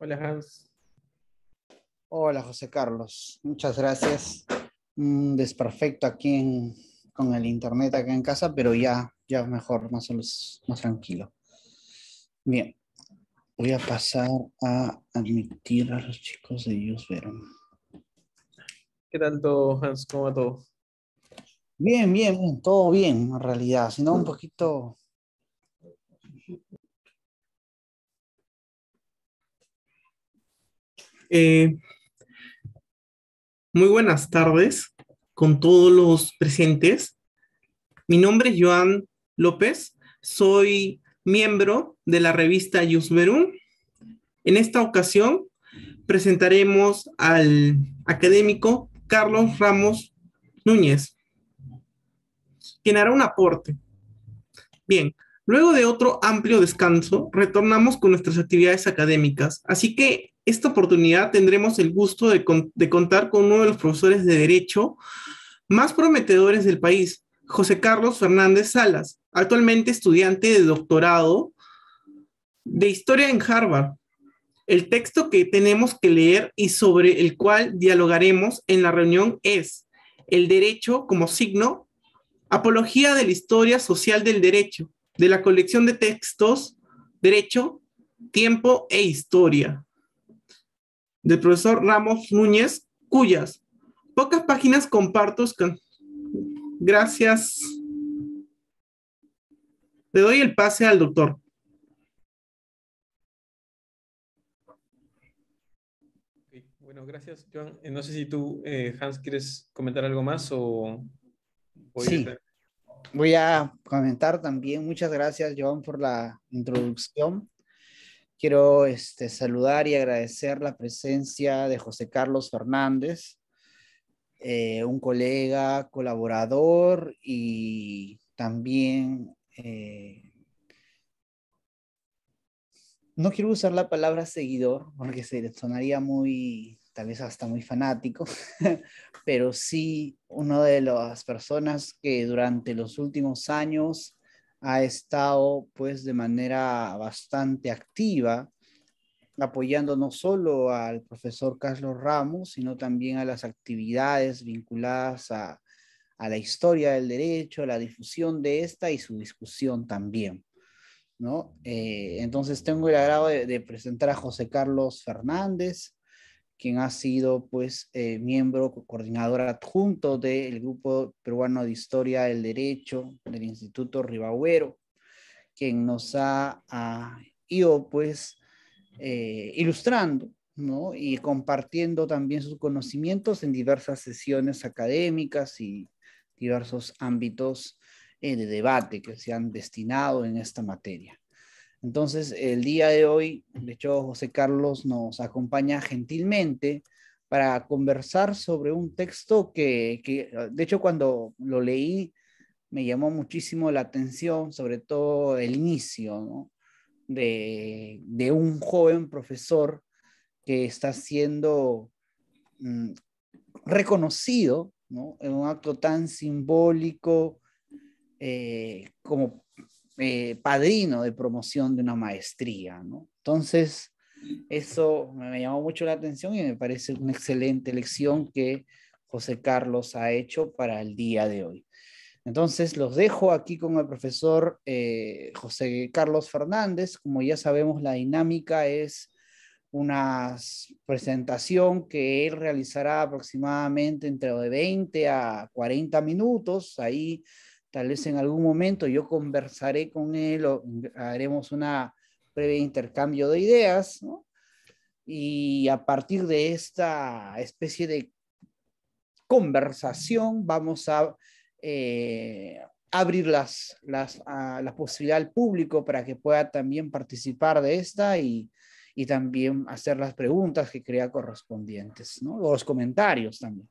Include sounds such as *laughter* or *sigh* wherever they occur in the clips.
Hola Hans. Hola José Carlos, muchas gracias. Un desperfecto aquí con el internet acá en casa, pero ya, ya mejor, más, más tranquilo. Bien, voy a pasar a admitir a los chicos de Verón. ¿Qué tal todo, Hans? ¿Cómo va todo? Bien, bien, bien, todo bien en realidad, sino un poquito Eh, muy buenas tardes con todos los presentes. Mi nombre es Joan López, soy miembro de la revista Yusberun. En esta ocasión presentaremos al académico Carlos Ramos Núñez, quien hará un aporte. Bien, luego de otro amplio descanso, retornamos con nuestras actividades académicas, así que esta oportunidad tendremos el gusto de, contar con uno de los profesores de Derecho más prometedores del país, José Carlos Fernández Salas, actualmente estudiante de doctorado de Historia en Harvard. El texto que tenemos que leer y sobre el cual dialogaremos en la reunión es El Derecho como signo, Apología de la Historia Social del Derecho, de la colección de textos Derecho, Tiempo e Historia, del profesor Ramos Núñez, cuyas pocas páginas comparto. Gracias. Le doy el pase al doctor. Bueno, gracias, Joan. Eh, no sé si tú, eh, Hans, quieres comentar algo más o... Voy sí, voy a comentar también. Muchas gracias, John, por la introducción. Quiero este, saludar y agradecer la presencia de José Carlos Fernández, eh, un colega, colaborador y también, eh, no quiero usar la palabra seguidor porque se sonaría muy, tal vez hasta muy fanático, *laughs* pero sí una de las personas que durante los últimos años ha estado pues de manera bastante activa apoyando no solo al profesor Carlos Ramos, sino también a las actividades vinculadas a, la historia del derecho, a la difusión de esta y su discusión también. ¿no? Eh, entonces tengo el agrado de, presentar a José Carlos Fernández, quien ha sido pues eh, miembro coordinador adjunto del Grupo Peruano de Historia del Derecho del Instituto Ribagüero, quien nos ha, ido pues eh, ilustrando y compartiendo también sus conocimientos en diversas sesiones académicas y diversos ámbitos eh, de debate que se han destinado en esta materia. Entonces, el día de hoy, de hecho, José Carlos nos acompaña gentilmente para conversar sobre un texto que, de hecho, cuando lo leí, me llamó muchísimo la atención, sobre todo el inicio de, un joven profesor que está siendo mm, reconocido en un acto tan simbólico eh, como eh, padrino de promoción de una maestría, ¿no? Entonces, eso me llamó mucho la atención y me parece una excelente lección que José Carlos ha hecho para el día de hoy. Entonces, los dejo aquí con el profesor eh, José Carlos Fernández. Como ya sabemos, la dinámica es una presentación que él realizará aproximadamente entre 20 a 40 minutos. Ahí Tal vez en algún momento yo conversaré con él o haremos una breve intercambio de ideas, ¿no? Y a partir de esta especie de conversación vamos a eh, abrir las, las, la posibilidad al público para que pueda también participar de esta y, y también hacer las preguntas que crea correspondientes, ¿no? O los comentarios también.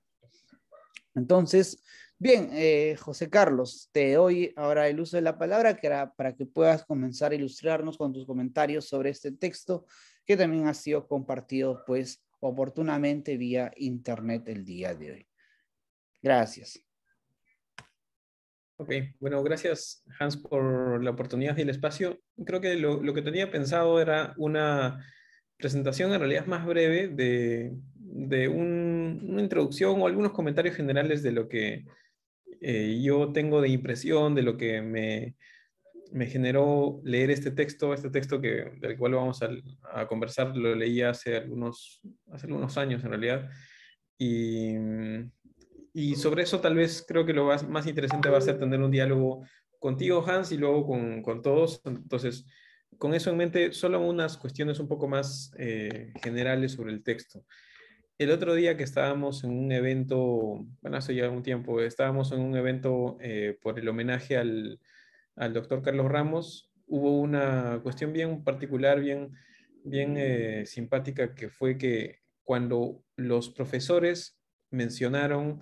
Entonces, Bien, eh, José Carlos, te doy ahora el uso de la palabra para, que puedas comenzar a ilustrarnos con tus comentarios sobre este texto que también ha sido compartido pues oportunamente vía internet el día de hoy. Gracias. Ok, bueno, gracias Hans por la oportunidad y el espacio. Creo que lo, que tenía pensado era una presentación en realidad más breve de, una introducción o algunos comentarios generales de lo que eh, yo tengo de impresión de lo que me, generó leer este texto, este texto que, del cual vamos a, conversar, lo leí hace algunos, hace algunos años en realidad. Y, mm, y sobre eso tal vez creo que lo más, interesante va a ser tener un diálogo contigo, Hans, y luego con, con todos. Entonces, con eso en mente, solo unas cuestiones un poco más eh, generales sobre el texto el otro día que estábamos en un evento, bueno, hace ya un tiempo, estábamos en un evento eh, por el homenaje al, doctor Carlos Ramos, hubo una cuestión bien particular, bien, bien eh, simpática, que fue que cuando los profesores mencionaron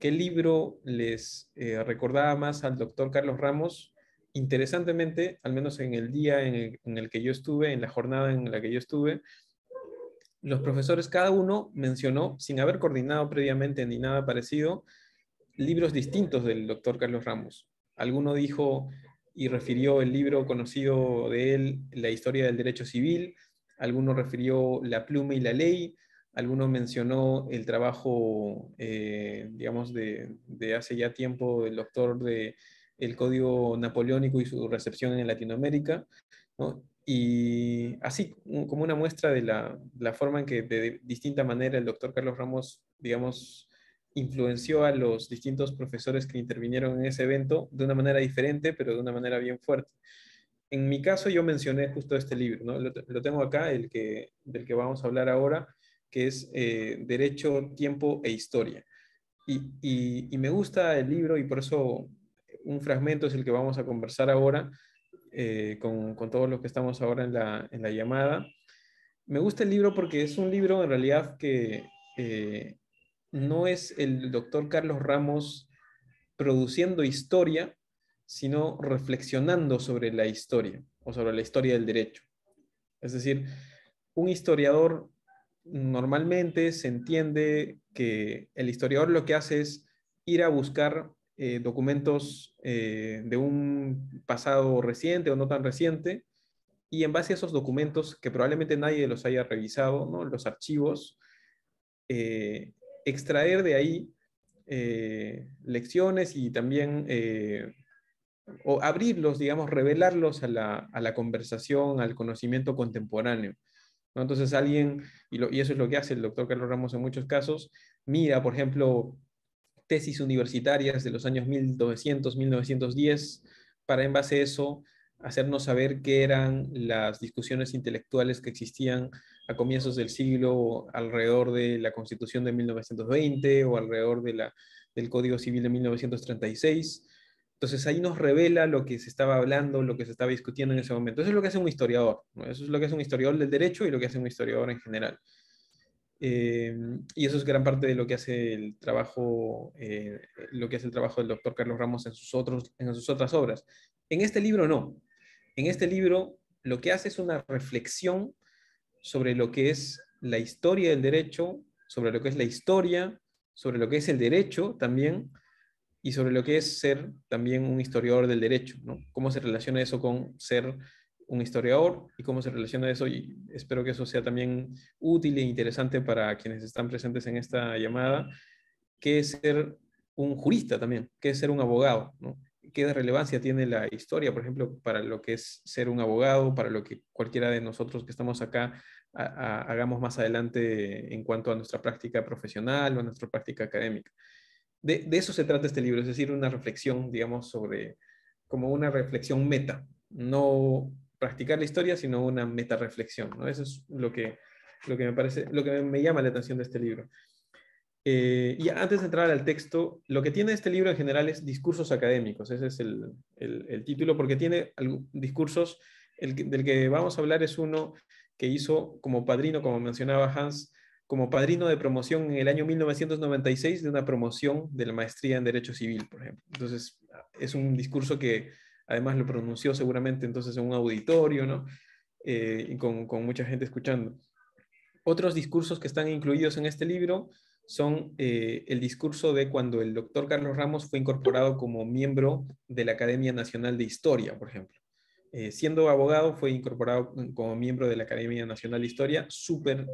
qué libro les eh, recordaba más al doctor Carlos Ramos, interesantemente, al menos en el día en el, que yo estuve, en la jornada en la que yo estuve, los profesores, cada uno mencionó, sin haber coordinado previamente ni nada parecido, libros distintos del doctor Carlos Ramos. Alguno dijo y refirió el libro conocido de él, La historia del derecho civil, alguno refirió La pluma y la ley, alguno mencionó el trabajo, eh, digamos, de, hace ya tiempo del doctor de el Código Napoleónico y su recepción en Latinoamérica. Y así, como una muestra de la, forma en que de, distinta manera el doctor Carlos Ramos, digamos, influenció a los distintos profesores que intervinieron en ese evento de una manera diferente, pero de una manera bien fuerte. En mi caso, yo mencioné justo este libro, ¿no? lo, tengo acá, el que, del que vamos a hablar ahora, que es eh, Derecho, Tiempo e Historia. y me gusta el libro y por eso un fragmento es el que vamos a conversar ahora, eh, con, todos los que estamos ahora en la, llamada. Me gusta el libro porque es un libro en realidad que eh, no es el doctor Carlos Ramos produciendo historia, sino reflexionando sobre la historia o sobre la historia del derecho. Es decir, un historiador normalmente se entiende que el historiador lo que hace es ir a buscar eh, documentos eh, de un pasado reciente o no tan reciente, y en base a esos documentos que probablemente nadie los haya revisado, ¿no? los archivos, eh, extraer de ahí lecciones y también o abrirlos, digamos, revelarlos a la, conversación, al conocimiento contemporáneo. ¿no? Entonces alguien, y, y eso es lo que hace el doctor Carlos Ramos en muchos casos, mira, por ejemplo, tesis universitarias de los años 1900, 1910, para en base a eso hacernos saber qué eran las discusiones intelectuales que existían a comienzos del siglo alrededor de la Constitución de 1920 o alrededor del Código Civil de 1936. Entonces ahí nos revela lo que se estaba hablando, lo que se estaba discutiendo en ese momento. Eso es lo que hace un historiador, eso es lo que hace un historiador del derecho y lo que hace un historiador en general. Em, y eso es gran parte de lo que hace el trabajo, eh, lo que hace el trabajo del doctor Carlos Ramos en sus, otros, en sus otras obras. En este libro no. En este libro lo que hace es una reflexión sobre lo que es la historia del derecho, sobre lo que es la historia, sobre lo que es el derecho también, y sobre lo que es ser también un historiador del derecho, Cómo se relaciona eso con ser un historiador y cómo se relaciona eso. Y espero que eso sea también útil e interesante para quienes están presentes en esta llamada, qué es ser un jurista también, qué es ser un abogado, ¿no? ¿Qué relevancia tiene la historia, por ejemplo, para lo que es ser un abogado, para lo que cualquiera de nosotros que estamos acá hagamos más adelante en cuanto a nuestra práctica profesional o nuestra práctica académica? De, de eso se trata este libro, es decir, una reflexión, digamos, sobre, como una reflexión meta, no practicar la historia, sino una meta ¿no? Eso es lo que, lo que me parece, lo que me llama la atención de este libro. Eh, y antes de entrar al texto, lo que tiene este libro en general es discursos académicos, ese es el, título, porque tiene discursos, el, del que vamos a hablar es uno que hizo como padrino, como mencionaba Hans, como padrino de promoción en el año 1996 de una promoción de la maestría en Derecho Civil, por ejemplo. Entonces, es un discurso que además lo pronunció seguramente entonces en un auditorio, ¿no? Eh, y con, mucha gente escuchando. Otros discursos que están incluidos en este libro son eh, el discurso de cuando el doctor Carlos Ramos fue incorporado como miembro de la Academia Nacional de Historia, por ejemplo. Eh, siendo abogado, fue incorporado como miembro de la Academia Nacional de Historia, súper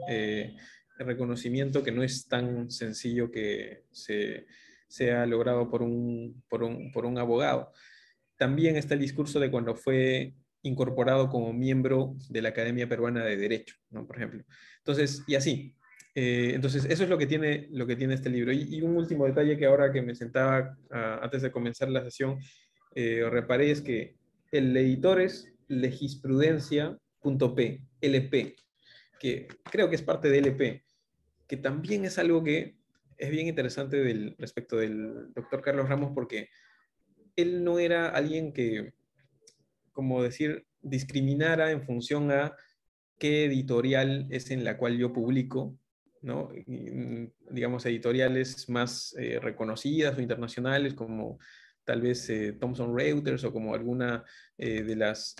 reconocimiento que no es tan sencillo que se sea logrado por un, por un, por un abogado también está el discurso de cuando fue incorporado como miembro de la Academia Peruana de Derecho, ¿no? Por ejemplo. Entonces, y así. Eh, entonces, eso es lo que tiene, lo que tiene este libro. Y, un último detalle que ahora que me sentaba ah, antes de comenzar la sesión, eh, reparé es que el editor es legisprudencia.p, LP, que creo que es parte de LP, que también es algo que es bien interesante del, respecto del doctor Carlos Ramos porque él no era alguien que, como decir, discriminara en función a qué editorial es en la cual yo publico, ¿no? digamos, editoriales más eh, reconocidas o internacionales como tal vez eh, Thomson Reuters o como alguna eh, de las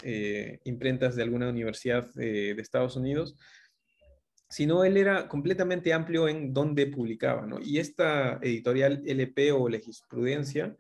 imprentas de alguna universidad de Estados Unidos, sino él era completamente amplio en dónde publicaba, ¿no? Y esta editorial LP o Legisprudencia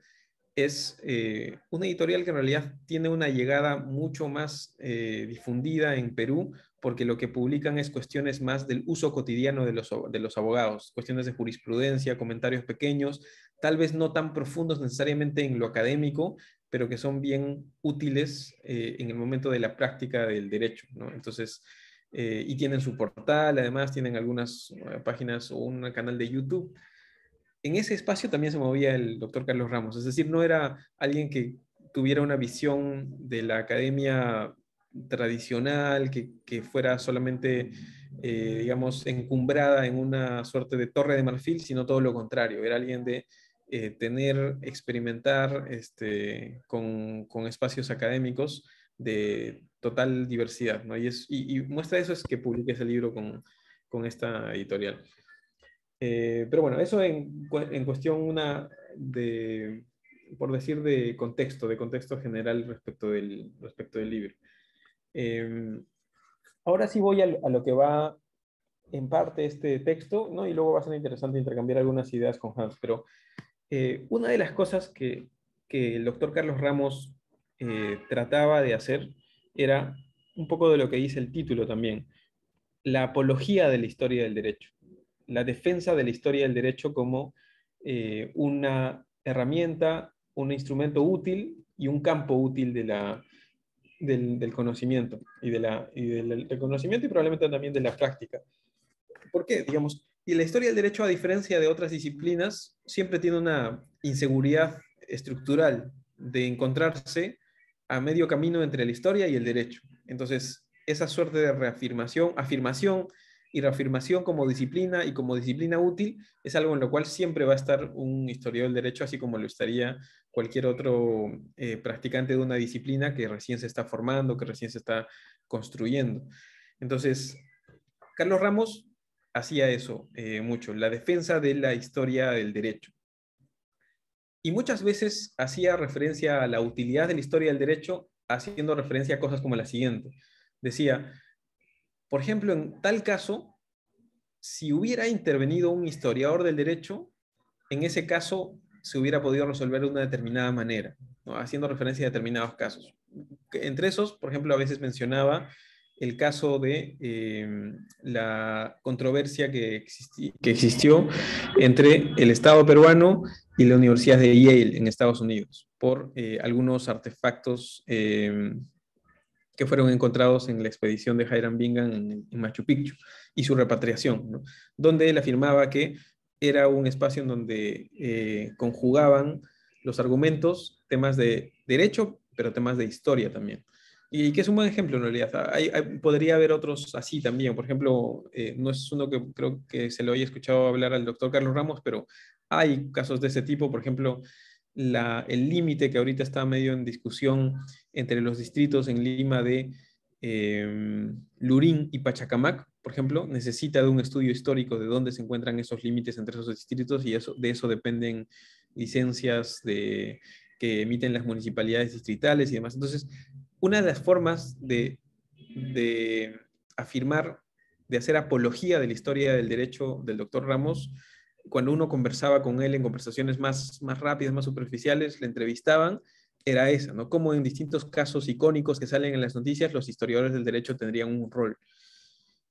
es eh, una editorial que en realidad tiene una llegada mucho más eh, difundida en Perú, porque lo que publican es cuestiones más del uso cotidiano de los, abogados, cuestiones de jurisprudencia, comentarios pequeños, tal vez no tan profundos necesariamente en lo académico, pero que son bien útiles eh, en el momento de la práctica del derecho. Entonces, y tienen su portal, además tienen algunas páginas o un canal de YouTube en ese espacio también se movía el doctor Carlos Ramos, es decir, no era alguien que tuviera una visión de la academia tradicional, que, fuera solamente, eh, digamos, encumbrada en una suerte de torre de marfil, sino todo lo contrario, era alguien de eh, tener, experimentar este, con, espacios académicos de total diversidad, ¿no? Y, muestra eso es que publique ese libro con esta editorial. Eh, pero bueno, eso en, cuestión una de, por decir, de contexto, de contexto general respecto del, respecto del libro. Em, ahora sí voy a, lo que va en parte este texto, y luego va a ser interesante intercambiar algunas ideas con Hans, pero eh, una de las cosas que, que el doctor Carlos Ramos eh, trataba de hacer era un poco de lo que dice el título también, la apología de la historia del derecho la defensa de la historia del derecho como eh, una herramienta, un instrumento útil y un campo útil de la, del, conocimiento y, de del, y probablemente también de la práctica. ¿Por qué? Digamos, y la historia del derecho, a diferencia de otras disciplinas, siempre tiene una inseguridad estructural de encontrarse a medio camino entre la historia y el derecho. Entonces, esa suerte de reafirmación, afirmación y reafirmación como disciplina y como disciplina útil es algo en lo cual siempre va a estar un historiador del derecho, así como lo estaría cualquier otro eh, practicante de una disciplina que recién se está formando, que recién se está construyendo. Entonces, Carlos Ramos hacía eso eh, mucho, la defensa de la historia del derecho. Y muchas veces hacía referencia a la utilidad de la historia del derecho haciendo referencia a cosas como la siguiente. Decía, por ejemplo, en tal caso, si hubiera intervenido un historiador del derecho, en ese caso se hubiera podido resolver de una determinada manera, haciendo referencia a determinados casos. Entre esos, por ejemplo, a veces mencionaba el caso de em, la controversia que, existió entre el Estado peruano y la Universidad de Yale en Estados Unidos por eh, algunos artefactos em, que fueron encontrados en la expedición de Hiram Bingham en, Machu Picchu y su repatriación, donde él afirmaba que era un espacio en donde eh, conjugaban los argumentos, temas de derecho, pero temas de historia también. Y que es un buen ejemplo en realidad. podría haber otros así también. Por ejemplo, eh, no es uno que creo que se lo haya escuchado hablar al doctor Carlos Ramos, pero hay casos de ese tipo. Por ejemplo, el límite que ahorita está medio en discusión entre los distritos en Lima de em, Lurín y Pachacamac, por ejemplo, necesita de un estudio histórico de dónde se encuentran esos límites entre esos distritos y de eso dependen licencias que emiten las municipalidades distritales y demás. Entonces, una de las formas de, afirmar, de hacer apología de la historia del derecho del doctor Ramos, cuando uno conversaba con él en conversaciones más rápidas, más superficiales, le entrevistaban era esa, ¿no? Como en distintos casos icónicos que salen en las noticias, los historiadores del derecho tendrían un rol.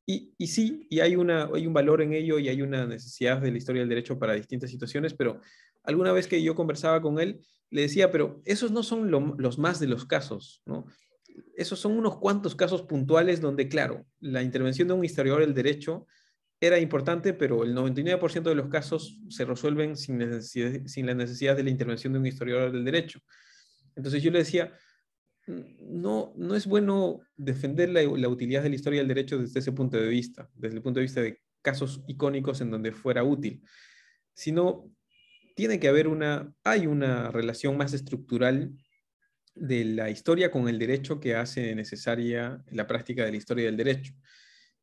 Y, sí, y hay, una, hay un valor en ello y hay una necesidad de la historia del derecho para distintas situaciones, pero alguna vez que yo conversaba con él, le decía, pero esos no son los más de los casos, ¿no? Esos son unos cuantos casos puntuales donde, claro, la intervención de un historiador del derecho era importante, pero el 99% de los casos se resuelven sin la necesidad de la intervención de un historiador del derecho. Entonces yo le decía, mm, no, no es bueno defender la, utilidad de la historia del derecho desde ese punto de vista, desde el punto de vista de casos icónicos en donde fuera útil, sino tiene que haber una, hay una relación más estructural de la historia con el derecho que hace necesaria la práctica de la historia del derecho.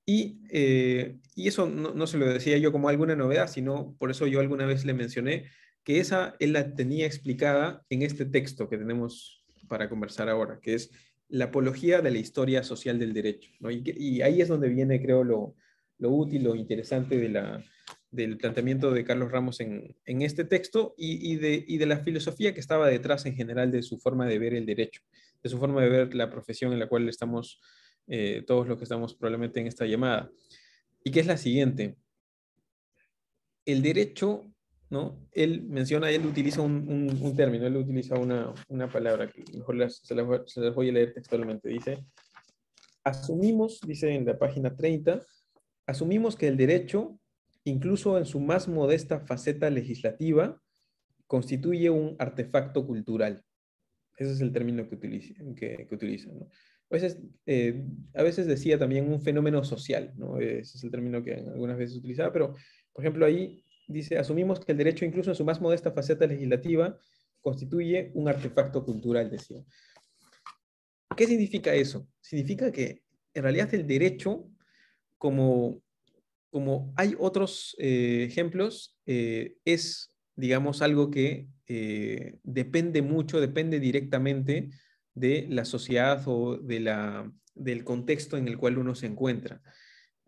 Y, eh, eso no, no, se lo decía yo como alguna novedad, sino por eso yo alguna vez le mencioné que esa él la tenía explicada en este texto que tenemos para conversar ahora, que es la apología de la historia social del derecho. Y, ahí es donde viene, creo, lo, útil, lo interesante de la, del planteamiento de Carlos Ramos en, este texto y, de, de, la filosofía que estaba detrás en general de su forma de ver el derecho, de su forma de ver la profesión en la cual estamos eh, todos los que estamos probablemente en esta llamada. Y que es la siguiente. El derecho ¿no? Él menciona, él utiliza un, término, él utiliza una, una palabra que mejor se, la voy a leer textualmente. Dice, asumimos, dice en la página 30, asumimos que el derecho, incluso en su más modesta faceta legislativa, constituye un artefacto cultural. Ese es el término que utiliza. Que, eh, a, veces, decía también un fenómeno social, ¿no? ese es el término que algunas veces utilizaba, pero por ejemplo ahí dice, asumimos que el derecho, incluso en su más modesta faceta legislativa, constituye un artefacto cultural, decía. ¿Qué significa eso? Significa que en realidad el derecho, como, hay otros eh, ejemplos, eh, es, digamos, algo que eh, depende mucho, depende directamente de la sociedad o del contexto en el cual uno se encuentra.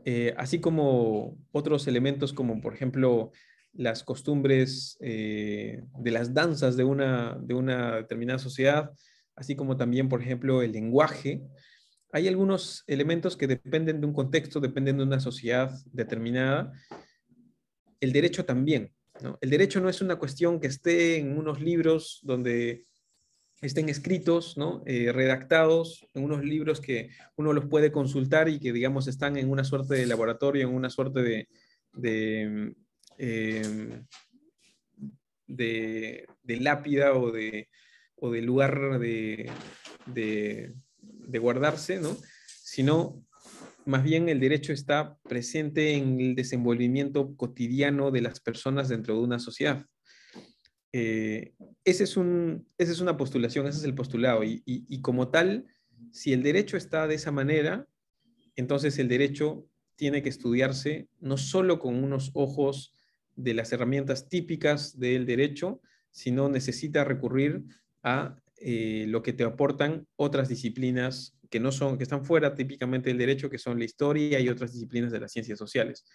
Eh, así como otros elementos como por ejemplo las costumbres eh, de las danzas de una, de una determinada sociedad, así como también por ejemplo el lenguaje. Hay algunos elementos que dependen de un contexto, dependen de una sociedad determinada. El derecho también. El derecho no es una cuestión que esté en unos libros donde estén escritos, ¿no? Eh, redactados en unos libros que uno los puede consultar y que, digamos, están en una suerte de laboratorio, en una suerte de, de, em, lápida o de, lugar de, guardarse, ¿no? sino más bien el derecho está presente en el desenvolvimiento cotidiano de las personas dentro de una sociedad. Eh, ese es un, esa es una postulación, ese es el postulado. Y, como tal, si el derecho está de esa manera, entonces el derecho tiene que estudiarse no solo con unos ojos de las herramientas típicas del derecho, sino necesita recurrir a eh, lo que te aportan otras disciplinas que no son, que están fuera típicamente del derecho, que son la historia y otras disciplinas de las ciencias sociales.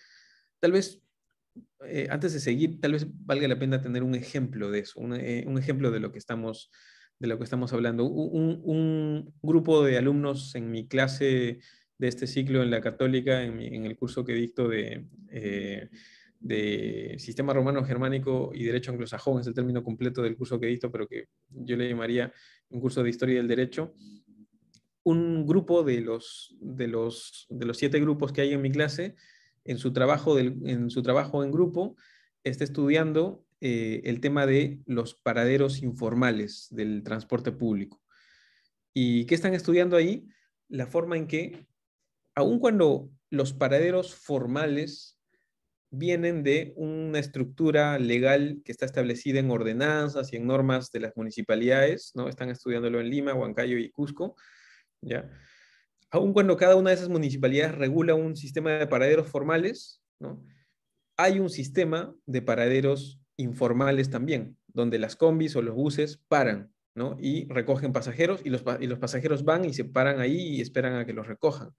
Tal vez eh, antes de seguir, tal vez valga la pena tener un ejemplo de eso, un, eh, ejemplo de lo que estamos, de lo que estamos hablando. Un, grupo de alumnos en mi clase de este ciclo en la católica, en, el curso que dicto eh, de, sistema romano germánico y derecho anglosajón, es el término completo del curso que dicto, pero que yo le llamaría un curso de historia del derecho. Un grupo de los, de los, de los siete grupos que hay en mi clase, en su trabajo, en, su trabajo en grupo está estudiando eh, el tema de los paraderos informales del transporte público. ¿Y qué están estudiando ahí? La forma en que, aun cuando los paraderos formales vienen de una estructura legal que está establecida en ordenanzas y en normas de las municipalidades, ¿no? Están estudiándolo en Lima, Huancayo y Cusco, ¿ya? aun cuando cada una de esas municipalidades regula un sistema de paraderos formales, hay un sistema de paraderos informales también, donde las combis o los buses paran y recogen pasajeros y los, pasajeros van y se paran ahí y esperan a que los recojan.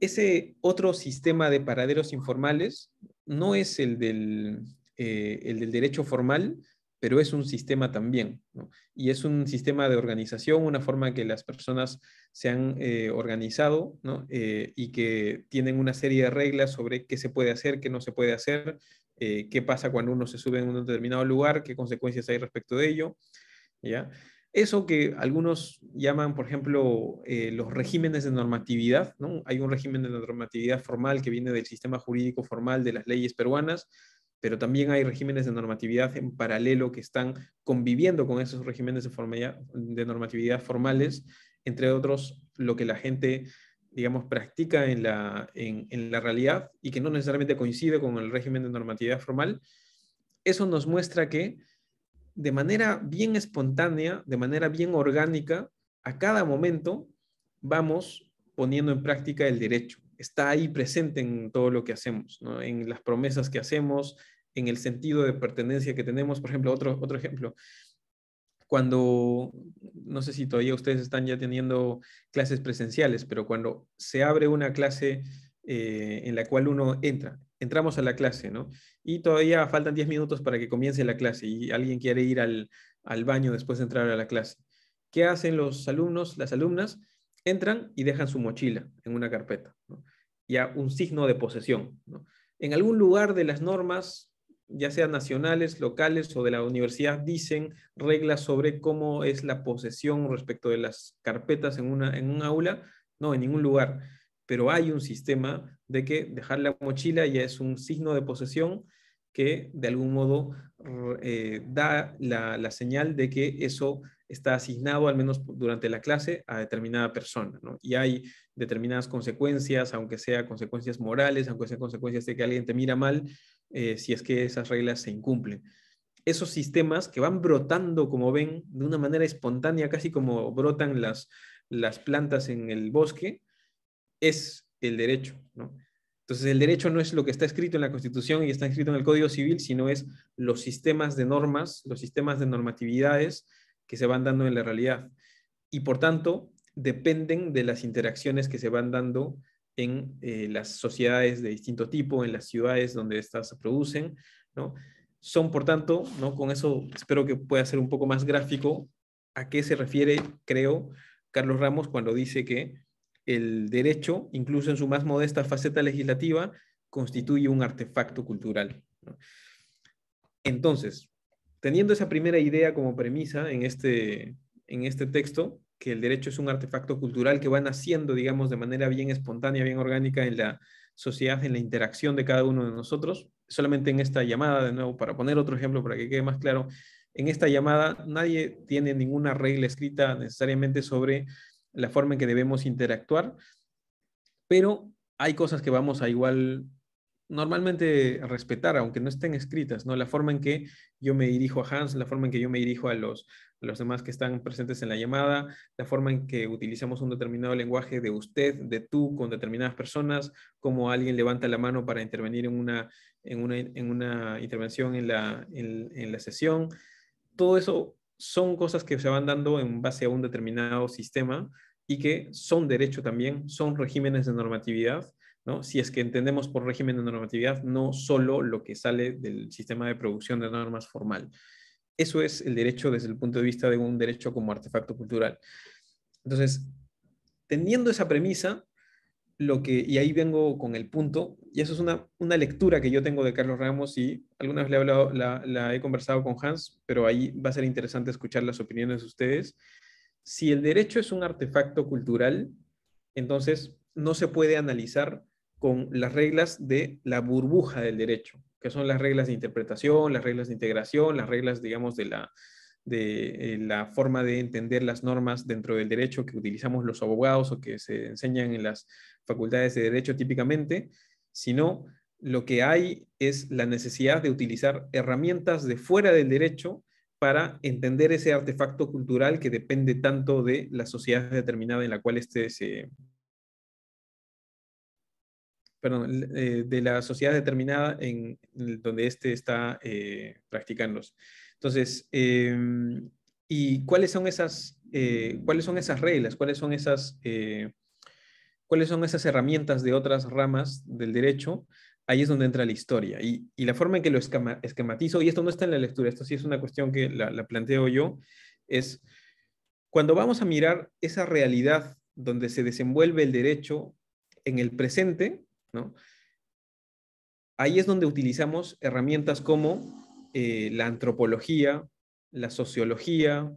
Ese otro sistema de paraderos informales no es el del, eh, el del derecho formal, pero es un sistema también, ¿no? y es un sistema de organización, una forma que las personas se han eh, organizado ¿no? Eh, y que tienen una serie de reglas sobre qué se puede hacer, qué no se puede hacer, eh, qué pasa cuando uno se sube en un determinado lugar, qué consecuencias hay respecto de ello. ¿ya? Eso que algunos llaman, por ejemplo, los regímenes de normatividad, ¿no? Hay un régimen de normatividad formal que viene del sistema jurídico formal de las leyes peruanas pero también hay regímenes de normatividad en paralelo que están conviviendo con esos regímenes de, normatividad formales, entre otros lo que la gente, digamos, practica en la, realidad y que no necesariamente coincide con el régimen de normatividad formal. Eso nos muestra que de manera bien espontánea, de manera bien orgánica, a cada momento vamos poniendo en práctica el derecho está ahí presente en todo lo que hacemos, en las promesas que hacemos, en el sentido de pertenencia que tenemos. Por ejemplo, otro, otro ejemplo, cuando, no sé si todavía ustedes están ya teniendo clases presenciales, pero cuando se abre una clase eh, en la cual uno entra, entramos a la clase, ¿no? Y todavía faltan 10 minutos para que comience la clase y alguien quiere ir al, al baño después de entrar a la clase. ¿Qué hacen los alumnos, las alumnas? Entran y dejan su mochila en una carpeta, ¿no? ya un signo de posesión. ¿no? En algún lugar de las normas ya sean nacionales, locales o de la universidad, dicen reglas sobre cómo es la posesión respecto de las carpetas en, una, un aula, no, en ningún lugar. Pero hay un sistema de que dejar la mochila ya es un signo de posesión que de algún modo eh, da la, señal de que eso está asignado, al menos durante la clase, a determinada persona. ¿no? Y hay determinadas consecuencias, aunque sea consecuencias morales, aunque sean consecuencias de que alguien te mira mal, eh, si es que esas reglas se incumplen. Esos sistemas que van brotando, como ven, de una manera espontánea, casi como brotan las, plantas en el bosque, es el derecho. Entonces, el derecho no es lo que está escrito en la Constitución y está escrito en el Código Civil, sino es los sistemas de normas, los sistemas de normatividades que se van dando en la realidad. Y por tanto, dependen de las interacciones que se van dando en eh, las sociedades de distinto tipo, en las ciudades donde estas se producen, ¿no? Son, por tanto, ¿no? Con eso espero que pueda ser un poco más gráfico a qué se refiere, creo, Carlos Ramos cuando dice que el derecho, incluso en su más modesta faceta legislativa, constituye un artefacto cultural. Entonces, teniendo esa primera idea como premisa en este, en este texto, que el derecho es un artefacto cultural que va naciendo, digamos, de manera bien espontánea, bien orgánica en la sociedad, en la interacción de cada uno de nosotros. Solamente en esta llamada, de nuevo, para poner otro ejemplo para que quede más claro, en esta llamada nadie tiene ninguna regla escrita necesariamente sobre la forma en que debemos interactuar, pero hay cosas que vamos a igual normalmente respetar, aunque no estén escritas, ¿no? La forma en que yo me dirijo a Hans, la forma en que yo me dirijo a los, los demás que están presentes en la llamada, la forma en que utilizamos un determinado lenguaje de usted, de tú, con determinadas personas, cómo alguien levanta la mano para intervenir en una, intervención en la, sesión. Todo eso son cosas que se van dando en base a un determinado sistema y que son derecho también, son regímenes de normatividad. ¿No? Si es que entendemos por régimen de normatividad no solo lo que sale del sistema de producción de normas formal. Eso es el derecho desde el punto de vista de un derecho como artefacto cultural. Entonces, teniendo esa premisa, lo que, y ahí vengo con el punto, y eso es una, lectura que yo tengo de Carlos Ramos y algunas le hablado, la he conversado con Hans, pero ahí va a ser interesante escuchar las opiniones de ustedes. Si el derecho es un artefacto cultural, entonces no se puede analizar con las reglas de la burbuja del derecho que son las reglas de interpretación, las reglas de integración, las reglas, digamos, de la, de eh, la forma de entender las normas dentro del derecho que utilizamos los abogados o que se enseñan en las facultades de derecho típicamente, sino lo que hay es la necesidad de utilizar herramientas de fuera del derecho para entender ese artefacto cultural que depende tanto de la sociedad determinada en la cual este eh, se, perdón, eh, de la sociedad determinada en, donde éste está eh, practicándolos. Entonces, em, ¿y cuáles son esas, eh, cuáles son esas reglas? ¿Cuáles son esas, eh, ¿Cuáles son esas herramientas de otras ramas del derecho? Ahí es donde entra la historia. Y, la forma en que lo esquematizo, y esto no está en la lectura, esto sí es una cuestión que la, la planteo yo, es cuando vamos a mirar esa realidad donde se desenvuelve el derecho en el presente, Ahí es donde utilizamos herramientas como eh, la antropología, la sociología,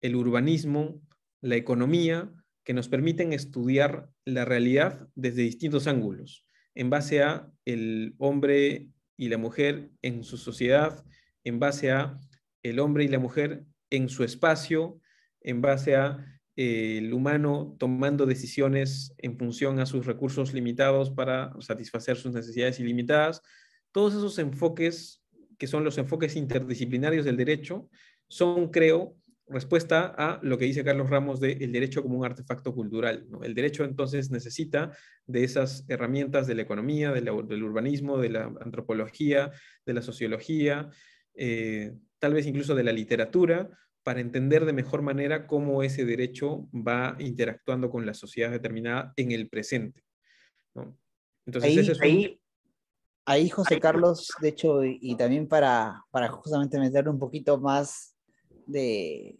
el urbanismo, la economía, que nos permiten estudiar la realidad desde distintos ángulos, en base a el hombre y la mujer en su sociedad, en base a el hombre y la mujer en su espacio, en base a el humano tomando decisiones en función a sus recursos limitados para satisfacer sus necesidades ilimitadas. Todos esos enfoques, que son los enfoques interdisciplinarios del derecho, son, creo, respuesta a lo que dice Carlos Ramos de el derecho como un artefacto cultural. El derecho entonces necesita de esas herramientas de la economía, del urbanismo, de la antropología, de la sociología, eh, tal vez incluso de la literatura, para entender de mejor manera cómo ese derecho va interactuando con la sociedad determinada en el presente. Entonces, ahí, ahí, José Carlos, de hecho, y, también para, para justamente meterle un poquito más de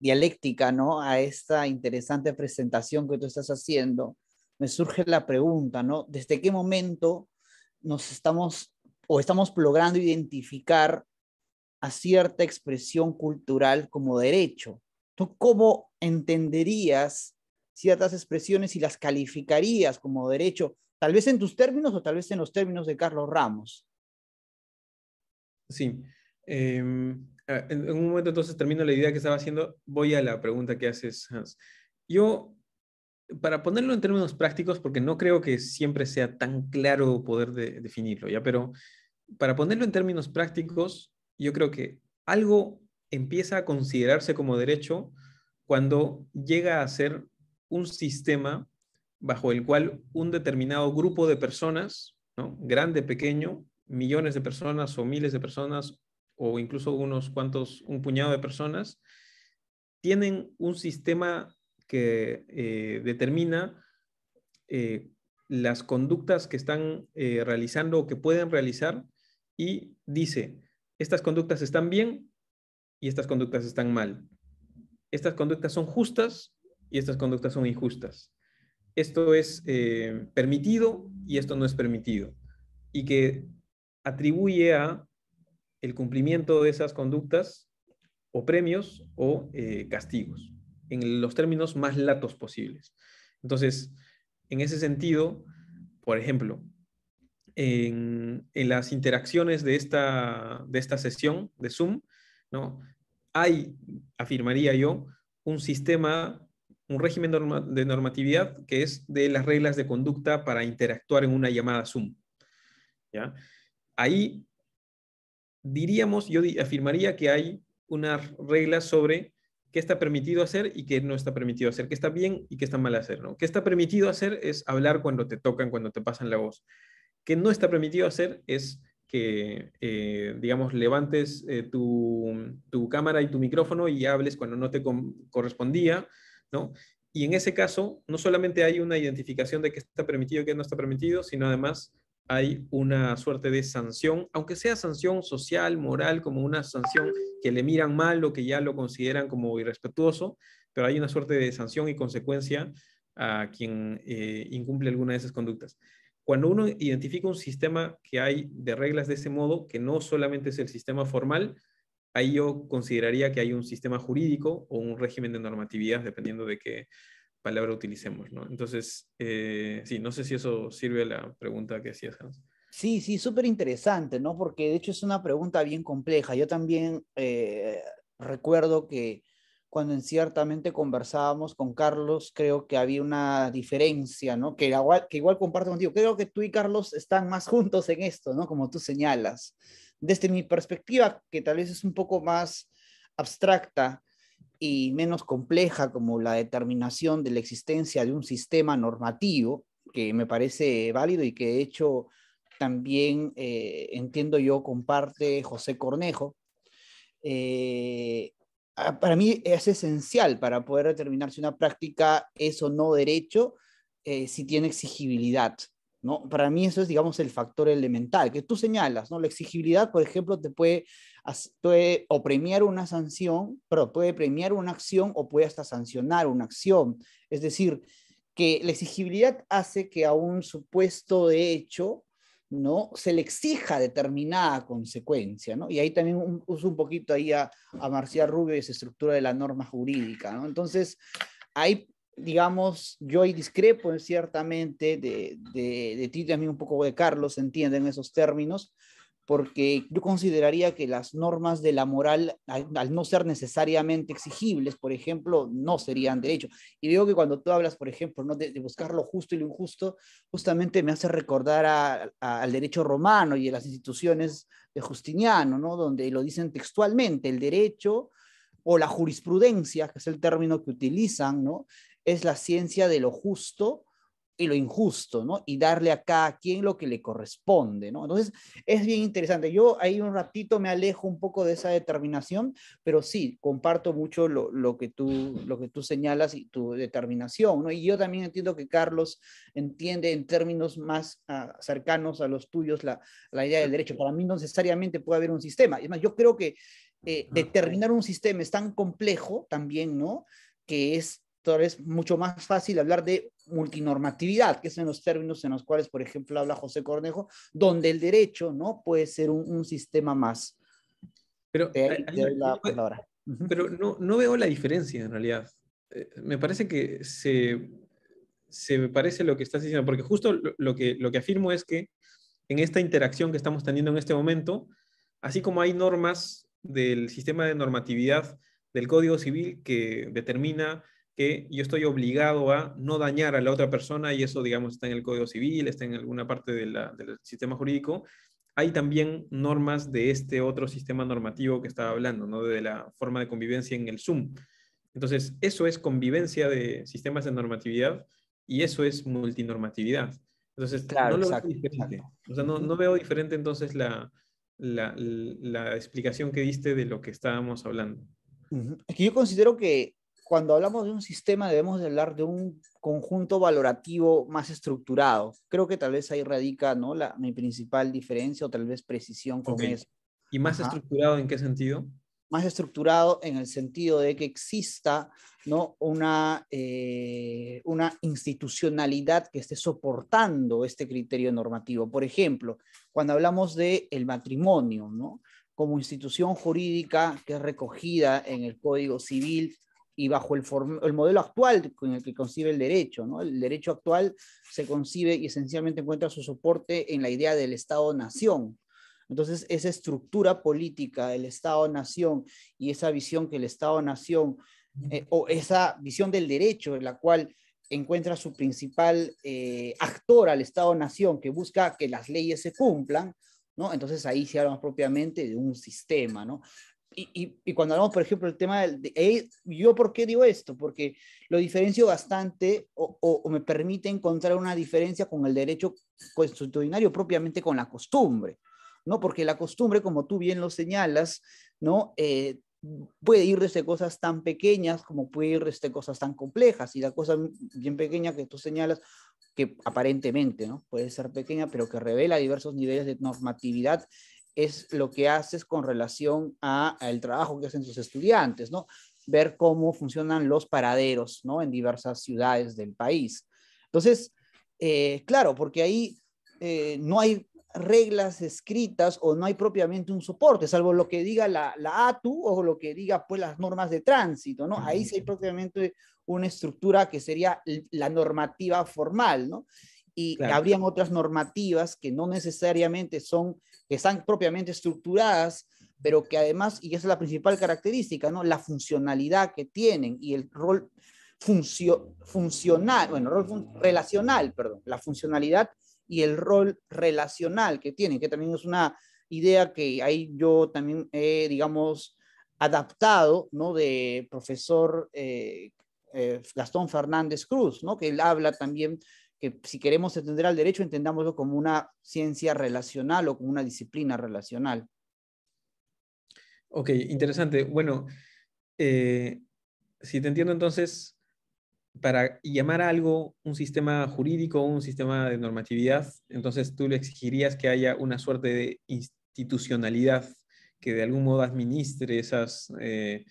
dialéctica ¿no? a esta interesante presentación que tú estás haciendo, me surge la pregunta, ¿no? ¿Desde qué momento nos estamos o estamos logrando identificar a cierta expresión cultural como derecho. ¿Tú cómo entenderías ciertas expresiones y las calificarías como derecho, tal vez en tus términos o tal vez en los términos de Carlos Ramos? Sí. Em, en, un momento entonces termino la idea que estaba haciendo, voy a la pregunta que haces, Hans. Yo, para ponerlo en términos prácticos, porque no creo que siempre sea tan claro poder definirlo, ¿ya? Pero para ponerlo en términos prácticos, yo creo que algo empieza a considerarse como derecho cuando llega a ser un sistema bajo el cual un determinado grupo de personas, grande, pequeño, millones de personas o miles de personas o incluso unos cuantos, un puñado de personas, tienen un sistema que eh, determina eh, las conductas que están eh, realizando o que pueden realizar y dice, estas conductas están bien y estas conductas están mal. Estas conductas son justas y estas conductas son injustas. Esto es eh, permitido y esto no es permitido. Y que atribuye a el cumplimiento de esas conductas o premios o eh, castigos, en los términos más latos posibles. Entonces, en ese sentido, por ejemplo, en, las interacciones de esta, de esta sesión de Zoom, ¿no? hay, afirmaría yo, un sistema, un régimen de normatividad que es de las reglas de conducta para interactuar en una llamada Zoom. ¿ya? Ahí diríamos, yo afirmaría que hay unas reglas sobre qué está permitido hacer y qué no está permitido hacer, qué está bien y qué está mal hacer, Qué está permitido hacer es hablar cuando te tocan, cuando te pasan la voz que no está permitido hacer es que, eh, digamos, levantes eh, tu, cámara y tu micrófono y hables cuando no te correspondía, ¿no? Y en ese caso, no solamente hay una identificación de qué está permitido y qué no está permitido, sino además hay una suerte de sanción, aunque sea sanción social, moral, como una sanción que le miran mal o que ya lo consideran como irrespetuoso, pero hay una suerte de sanción y consecuencia a quien eh, incumple alguna de esas conductas. Cuando uno identifica un sistema que hay de reglas de ese modo, que no solamente es el sistema formal, ahí yo consideraría que hay un sistema jurídico o un régimen de normatividad, dependiendo de qué palabra utilicemos, ¿no? Entonces, eh, sí, no sé si eso sirve a la pregunta que hacías, Hans. Sí, sí, súper interesante, ¿no? Porque de hecho es una pregunta bien compleja. Yo también eh, recuerdo que cuando en ciertamente conversábamos con Carlos, creo que había una diferencia, ¿no? Que igual, que igual comparto contigo. Creo que tú y Carlos están más juntos en esto, ¿no? Como tú señalas. Desde mi perspectiva, que tal vez es un poco más abstracta y menos compleja como la determinación de la existencia de un sistema normativo, que me parece válido y que de hecho también eh, entiendo yo comparte José Cornejo. Eh, Ah, para mí es esencial para poder determinar si una práctica es o no derecho, eh, si tiene exigibilidad. ¿no? Para mí eso es, digamos, el factor elemental que tú señalas. ¿no? La exigibilidad, por ejemplo, te puede, o premiar una sanción, pero puede premiar una acción o puede hasta sancionar una acción. Es decir, que la exigibilidad hace que a un supuesto de hecho ¿no? se le exija determinada consecuencia. ¿no? Y ahí también un, uso un poquito ahí a, a Marcía Rubio y esa estructura de la norma jurídica. Entonces, ahí, digamos, yo ahí discrepo ciertamente de, de, de también un poco de Carlos, entienden esos términos, porque yo consideraría que las normas de la moral, al, no ser necesariamente exigibles, por ejemplo, no serían derecho. Y digo que cuando tú hablas, por ejemplo, ¿no? de, buscar lo justo y lo injusto, justamente me hace recordar al derecho romano y a las instituciones de Justiniano, donde lo dicen textualmente, el derecho o la jurisprudencia, que es el término que utilizan, es la ciencia de lo justo y lo injusto, ¿no? Y darle acá a cada quien lo que le corresponde, ¿no? Entonces, es bien interesante. Yo ahí un ratito me alejo un poco de esa determinación, pero sí, comparto mucho lo, que, tú, lo que tú señalas y tu determinación, ¿no? Y yo también entiendo que Carlos entiende en términos más ah, cercanos a los tuyos la, idea del derecho. Para mí no necesariamente puede haber un sistema. Es más, yo creo que eh, determinar un sistema es tan complejo también, ¿no? Que es es mucho más fácil hablar de multinormatividad, que es en los términos en los cuales, por ejemplo, habla José Cornejo, donde el derecho no puede ser un, sistema más. Pero, pero no, veo la diferencia en realidad. Eh, me parece que se, me parece lo que estás diciendo, porque justo lo, que, lo que afirmo es que en esta interacción que estamos teniendo en este momento, así como hay normas del sistema de normatividad del Código Civil que determina que yo estoy obligado a no dañar a la otra persona y eso, digamos, está en el Código Civil, está en alguna parte del sistema jurídico. Hay también normas de este otro sistema normativo que estaba hablando, ¿no? De la forma de convivencia en el Zoom. Entonces, eso es convivencia de sistemas de normatividad y eso es multinormatividad. Entonces, no, lo o sea, no, no, veo diferente entonces la, la, la explicación que diste de lo que estábamos hablando. Es que yo considero que cuando hablamos de un sistema debemos de hablar de un conjunto valorativo más estructurado. Creo que tal vez ahí radica ¿no? La, mi principal diferencia o tal vez precisión con eso. ¿Y más estructurado en qué sentido? Más estructurado en el sentido de que exista ¿no? una, eh, una institucionalidad que esté soportando este criterio normativo. Por ejemplo, cuando hablamos del el matrimonio, ¿no? como institución jurídica que es recogida en el Código Civil, y bajo el, el, modelo actual con el que concibe el derecho. ¿no? El derecho actual se concibe y esencialmente encuentra su soporte en la idea del Estado-nación. Entonces, esa estructura política del Estado-nación y esa visión que el Estado-nación, eh, o esa visión del derecho en la cual encuentra su principal eh, actor al Estado-nación que busca que las leyes se cumplan, ¿no? Entonces ahí se habla propiamente de un sistema, ¿no? y, cuando hablamos, por ejemplo, el tema del... Eh, ¿Yo por qué digo esto? Porque lo diferencio bastante o, me permite encontrar una diferencia con el derecho constitucional propiamente con la costumbre, ¿no? Porque la costumbre, como tú bien lo señalas, ¿no? Eh, puede ir desde cosas tan pequeñas como puede ir desde cosas tan complejas. Y la cosa bien pequeña que tú señalas, que aparentemente ¿no? puede ser pequeña, pero que revela diversos niveles de normatividad es lo que haces con relación a, el trabajo que hacen sus estudiantes, ¿no? Ver cómo funcionan los paraderos, ¿no? En diversas ciudades del país. Entonces, eh, claro, porque ahí eh, no hay reglas escritas o no hay propiamente un soporte, salvo lo que diga la, la, ATU o lo que diga pues las normas de tránsito, ¿no? Ahí sí hay propiamente una estructura que sería la normativa formal, ¿no? Y habrían otras normativas que no necesariamente son que están propiamente estructuradas, pero que además, y esa es la principal característica, ¿no? La funcionalidad que tienen y el rol funcio funcional, bueno, rol relacional, perdón, la funcionalidad y el rol relacional que tienen, que también es una idea que ahí yo también he, digamos, adaptado, ¿no? De profesor eh, eh, Gastón Fernández Cruz, ¿no? Que él habla también que si queremos entender al derecho, entendámoslo como una ciencia relacional o como una disciplina relacional. Ok, interesante. Bueno, eh, si te entiendo entonces, para llamar algo un sistema jurídico, un sistema de normatividad, entonces tú le exigirías que haya una suerte de institucionalidad que de algún modo administre esas... Eh,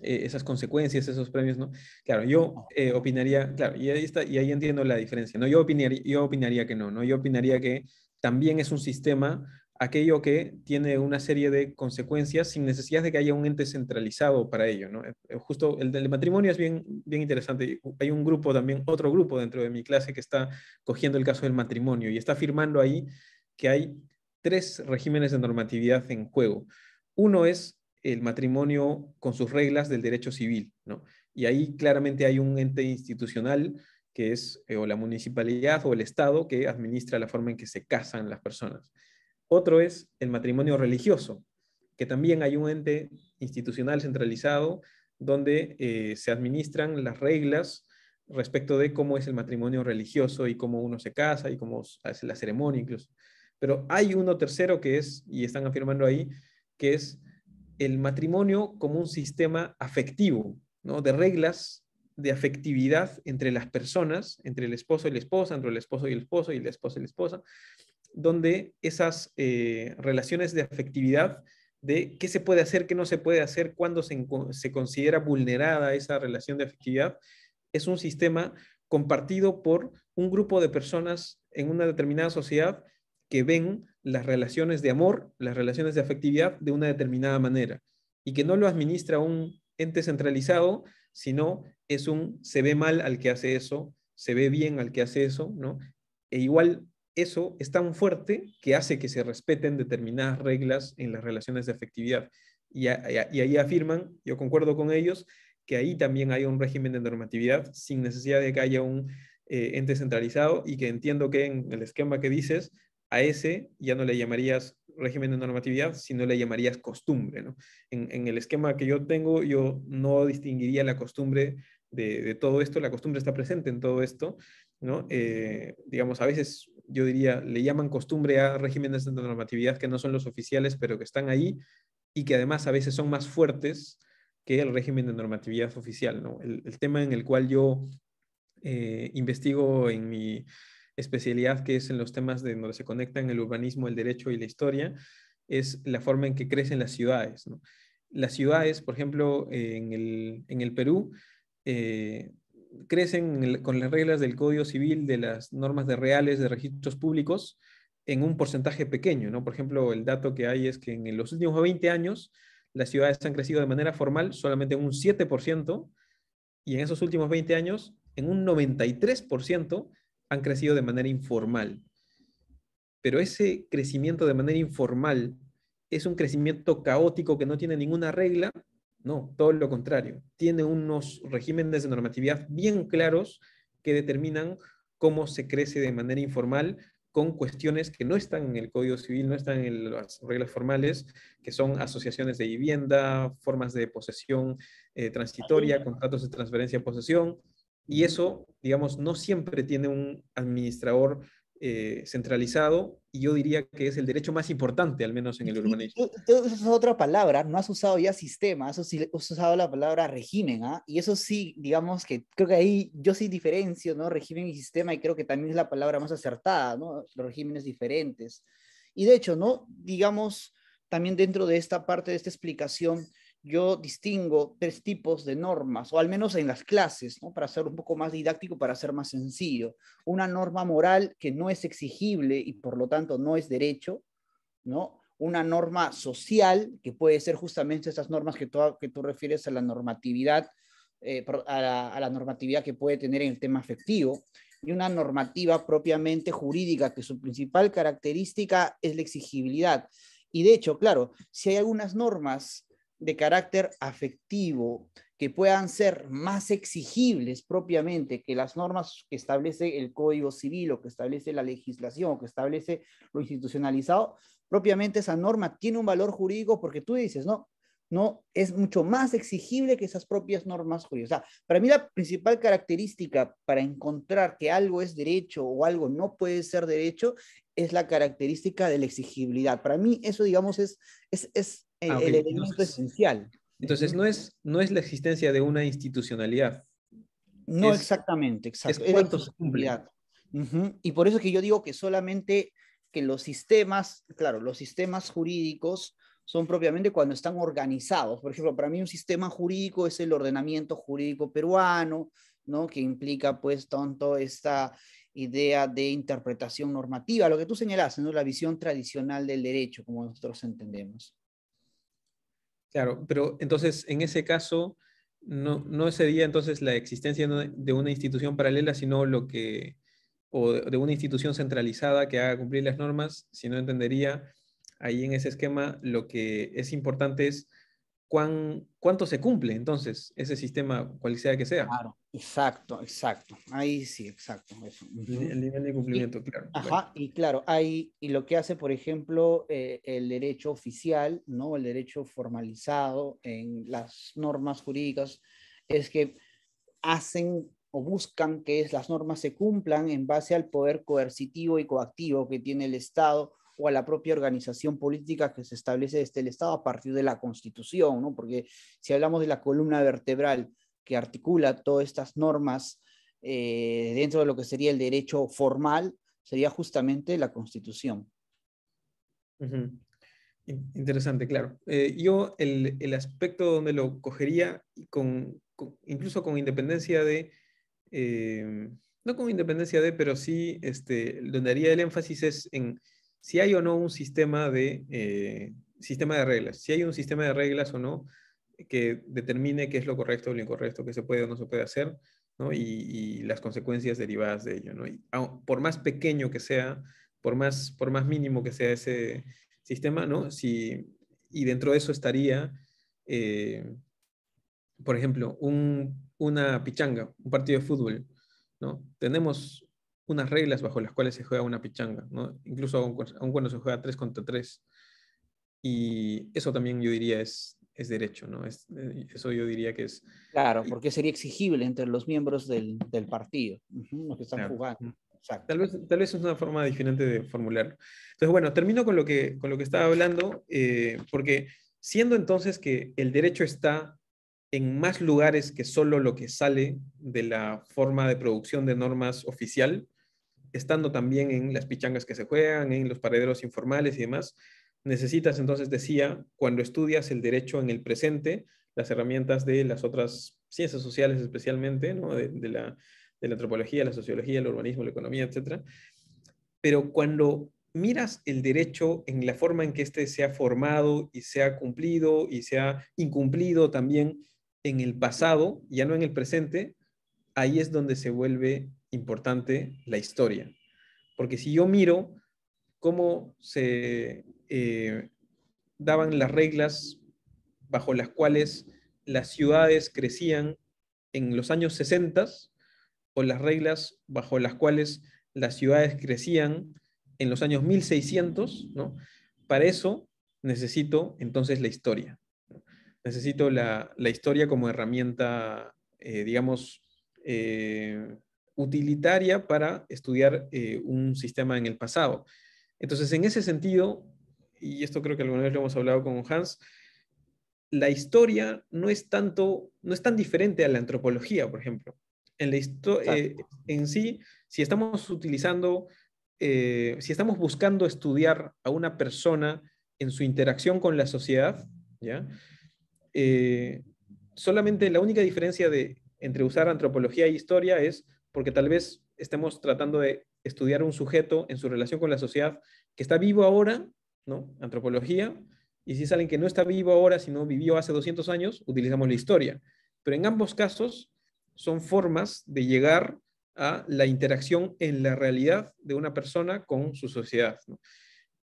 eh, esas consecuencias, esos premios, ¿no? Claro, yo eh, opinaría, claro, y ahí, está, y ahí entiendo la diferencia, ¿no? Yo opinaría, yo opinaría que no, ¿no? Yo opinaría que también es un sistema aquello que tiene una serie de consecuencias sin necesidad de que haya un ente centralizado para ello, ¿no? Eh, justo el del matrimonio es bien, bien interesante. Hay un grupo también, otro grupo dentro de mi clase que está cogiendo el caso del matrimonio y está afirmando ahí que hay tres regímenes de normatividad en juego. Uno es el matrimonio con sus reglas del derecho civil, ¿no? Y ahí claramente hay un ente institucional que es eh, o la municipalidad o el Estado que administra la forma en que se casan las personas. Otro es el matrimonio religioso, que también hay un ente institucional centralizado donde eh, se administran las reglas respecto de cómo es el matrimonio religioso y cómo uno se casa y cómo hace la ceremonia incluso. Pero hay uno tercero que es, y están afirmando ahí, que es el matrimonio como un sistema afectivo, ¿no? de reglas de afectividad entre las personas, entre el esposo y la esposa, entre el esposo y el esposo y la esposa y la esposa, donde esas eh, relaciones de afectividad, de qué se puede hacer, qué no se puede hacer, cuándo se, se considera vulnerada esa relación de afectividad, es un sistema compartido por un grupo de personas en una determinada sociedad que ven las relaciones de amor, las relaciones de afectividad de una determinada manera y que no lo administra un ente centralizado, sino es un se ve mal al que hace eso, se ve bien al que hace eso, ¿no? E igual eso es tan fuerte que hace que se respeten determinadas reglas en las relaciones de afectividad. Y, ahí afirman, yo concuerdo con ellos, que ahí también hay un régimen de normatividad sin necesidad de que haya un eh, ente centralizado y que entiendo que en el esquema que dices, a ese ya no le llamarías régimen de normatividad, sino le llamarías costumbre. En, el esquema que yo tengo, yo no distinguiría la costumbre de, todo esto, la costumbre está presente en todo esto. ¿no? Eh, digamos, a veces yo diría, le llaman costumbre a regímenes de normatividad que no son los oficiales, pero que están ahí y que además a veces son más fuertes que el régimen de normatividad oficial. ¿no? El, tema en el cual yo eh, investigo en mi especialidad que es en los temas de donde se conectan el urbanismo, el derecho y la historia, es la forma en que crecen las ciudades. Las ciudades, por ejemplo, en el, Perú, eh, crecen con las reglas del Código Civil, de las normas de reales, de registros públicos, en un porcentaje pequeño. Por ejemplo, el dato que hay es que en los últimos 20 años las ciudades han crecido de manera formal solamente un 7% y en esos últimos 20 años en un 93% han crecido de manera informal. Pero ese crecimiento de manera informal es un crecimiento caótico que no tiene ninguna regla. No, todo lo contrario. Tiene unos regímenes de normatividad bien claros que determinan cómo se crece de manera informal con cuestiones que no están en el Código Civil, no están en las reglas formales, que son asociaciones de vivienda, formas de posesión eh, transitoria, contratos de transferencia de posesión, y eso, digamos, no siempre tiene un administrador eh, centralizado y yo diría que es el derecho más importante, al menos en el urbanismo. Esa es otra palabra, no has usado ya sistema, has usado la palabra régimen, ¿ah? Y eso sí, digamos que creo que ahí yo sí diferencio, ¿no? Régimen y sistema y creo que también es la palabra más acertada, ¿no? Los regímenes diferentes. Y de hecho, ¿no? Digamos, también dentro de esta parte de esta explicación, yo distingo tres tipos de normas, o al menos en las clases, para ser un poco más didáctico, para ser más sencillo. Una norma moral que no es exigible y por lo tanto no es derecho, ¿no? una norma social, que puede ser justamente esas normas que tú, que tú refieres a la normatividad, eh, a, la, normatividad que puede tener en el tema afectivo, y una normativa propiamente jurídica, que su principal característica es la exigibilidad. Y de hecho, claro, si hay algunas normas de carácter afectivo que puedan ser más exigibles propiamente que las normas que establece el Código Civil o que establece la legislación o que establece lo institucionalizado, propiamente esa norma tiene un valor jurídico porque tú dices, no, no, es mucho más exigible que esas propias normas jurídicas. O sea, para mí la principal característica para encontrar que algo es derecho o algo no puede ser derecho es la característica de la exigibilidad. Para mí eso, digamos, es, es, es Ah, el, elemento esencial. Entonces, no es, no es la existencia de una institucionalidad. No exactamente, Es cuánto se cumple. Y por eso es que yo digo que solamente que los sistemas, claro, los sistemas jurídicos son propiamente cuando están organizados. Por ejemplo, para mí un sistema jurídico es el ordenamiento jurídico peruano, ¿no? Que implica pues tanto esta idea de interpretación normativa, lo que tú señalas ¿no? La visión tradicional del derecho, como nosotros entendemos. Claro, pero entonces en ese caso no, sería entonces la existencia de una institución paralela, sino lo que, o de una institución centralizada que haga cumplir las normas, sino entendería ahí en ese esquema lo que es importante es cuánto se cumple entonces ese sistema, cual sea que sea. Claro, exacto, exacto. Ahí sí, exacto. El nivel de cumplimiento, claro. Ajá, y claro, ahí y lo que hace, por ejemplo, eh, el derecho oficial, ¿no? El derecho formalizado en las normas jurídicas es que hacen o buscan que las normas se cumplan en base al poder coercitivo y coactivo que tiene el Estado o a la propia organización política que se establece desde el Estado a partir de la Constitución, ¿no? Porque si hablamos de la columna vertebral que articula todas estas normas eh, dentro de lo que sería el derecho formal, sería justamente la Constitución. Interesante, claro. Eh, yo el, aspecto donde lo cogería, con, con incluso con independencia de, eh, no con independencia de, pero sí este, donde haría el énfasis es en si hay o no un sistema de, eh, sistema de reglas, si hay un sistema de reglas o no que determine qué es lo correcto o lo incorrecto, qué se puede o no se puede hacer, Y, las consecuencias derivadas de ello. por más pequeño que sea, por más, por más mínimo que sea ese sistema, ¿no? si, y dentro de eso estaría, eh, por ejemplo, una pichanga, un partido de fútbol. ¿no? Tenemos unas reglas bajo las cuales se juega una pichanga, Incluso aún cuando se juega 3 contra 3. Y eso también yo diría es, es derecho, ¿no? Es, eh, eso yo diría que es... Claro, eh, porque sería exigible entre los miembros del, partido, los que están jugando. Tal vez, tal vez es una forma diferente de formularlo. Entonces, bueno, termino con lo que, con lo que estaba hablando, eh, porque siendo entonces que el derecho está en más lugares que solo lo que sale de la forma de producción de normas oficial, estando también en las pichangas que se juegan, en los paraderos informales y demás, necesitas entonces, decía, cuando estudias el derecho en el presente, las herramientas de las otras ciencias sociales especialmente, de, la, de la antropología, la sociología, el urbanismo, la economía, etc. Pero cuando miras el derecho en la forma en que éste se ha formado y se ha cumplido y se ha incumplido también en el pasado, ya no en el presente, ahí es donde se vuelve importante la historia. Porque si yo miro cómo se eh, daban las reglas bajo las cuales las ciudades crecían en los años 60 o las reglas bajo las cuales las ciudades crecían en los años 1600, ¿no? Para eso necesito entonces la historia. Necesito la, historia como herramienta, eh, digamos, eh, utilitaria para estudiar eh, un sistema en el pasado. Entonces, en ese sentido, y esto creo que alguna vez lo hemos hablado con Hans, la historia no es tanto, no es tan diferente a la antropología, por ejemplo. En, la eh, en sí, si estamos utilizando, eh, si estamos buscando estudiar a una persona en su interacción con la sociedad, eh, solamente la única diferencia de, entre usar antropología y e historia es porque tal vez estemos tratando de estudiar un sujeto en su relación con la sociedad que está vivo ahora, ¿no? Antropología, y si salen que no está vivo ahora, sino vivió hace 200 años, utilizamos la historia. Pero en ambos casos son formas de llegar a la interacción en la realidad de una persona con su sociedad.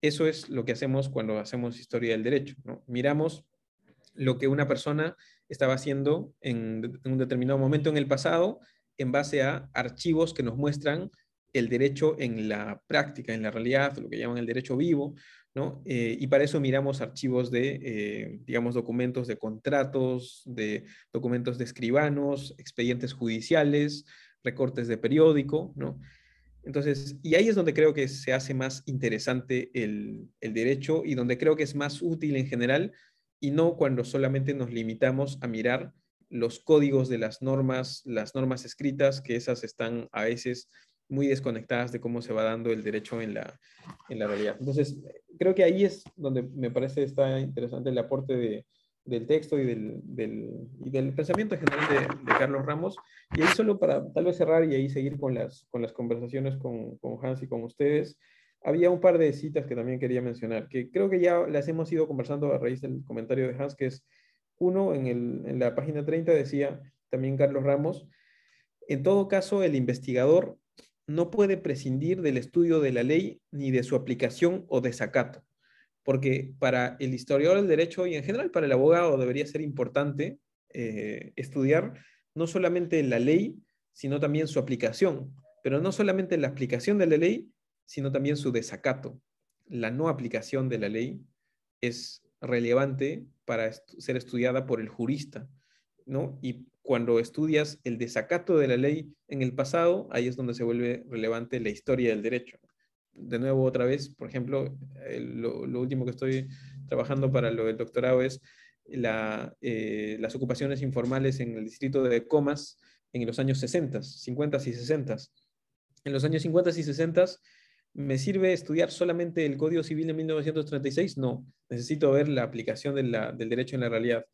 Eso es lo que hacemos cuando hacemos historia del derecho. Miramos lo que una persona estaba haciendo en un determinado momento en el pasado en base a archivos que nos muestran el derecho en la práctica, en la realidad, lo que llaman el derecho vivo, ¿no? Eh, y para eso miramos archivos de, eh, digamos, documentos de contratos, de documentos de escribanos, expedientes judiciales, recortes de periódico, ¿no? Entonces, y ahí es donde creo que se hace más interesante el, el derecho y donde creo que es más útil en general y no cuando solamente nos limitamos a mirar los códigos de las normas, las normas escritas, que esas están a veces muy desconectadas de cómo se va dando el derecho en la, en la realidad. Entonces, creo que ahí es donde me parece está interesante el aporte de, del texto y del, del, del pensamiento general de, de, Carlos Ramos. Y ahí solo para tal vez cerrar y ahí seguir con las, con las conversaciones con, con Hans y con ustedes, había un par de citas que también quería mencionar, que creo que ya las hemos ido conversando a raíz del comentario de Hans, que es uno en, la página 30 decía también Carlos Ramos, en todo caso el investigador no puede prescindir del estudio de la ley ni de su aplicación o desacato, porque para el historiador del derecho y en general para el abogado debería ser importante eh, estudiar no solamente la ley, sino también su aplicación, pero no solamente la aplicación de la ley, sino también su desacato. La no aplicación de la ley es relevante para ser estudiada por el jurista, ¿no? Y cuando estudias el desacato de la ley en el pasado, ahí es donde se vuelve relevante la historia del derecho. De nuevo, otra vez, por ejemplo, eh, lo, último que estoy trabajando para lo del doctorado es eh, las ocupaciones informales en el distrito de Comas en los años 60, 50 y 60. En los años 50 y 60 ¿Me sirve estudiar solamente el Código Civil de 1936? No, necesito ver la aplicación del derecho en la realidad.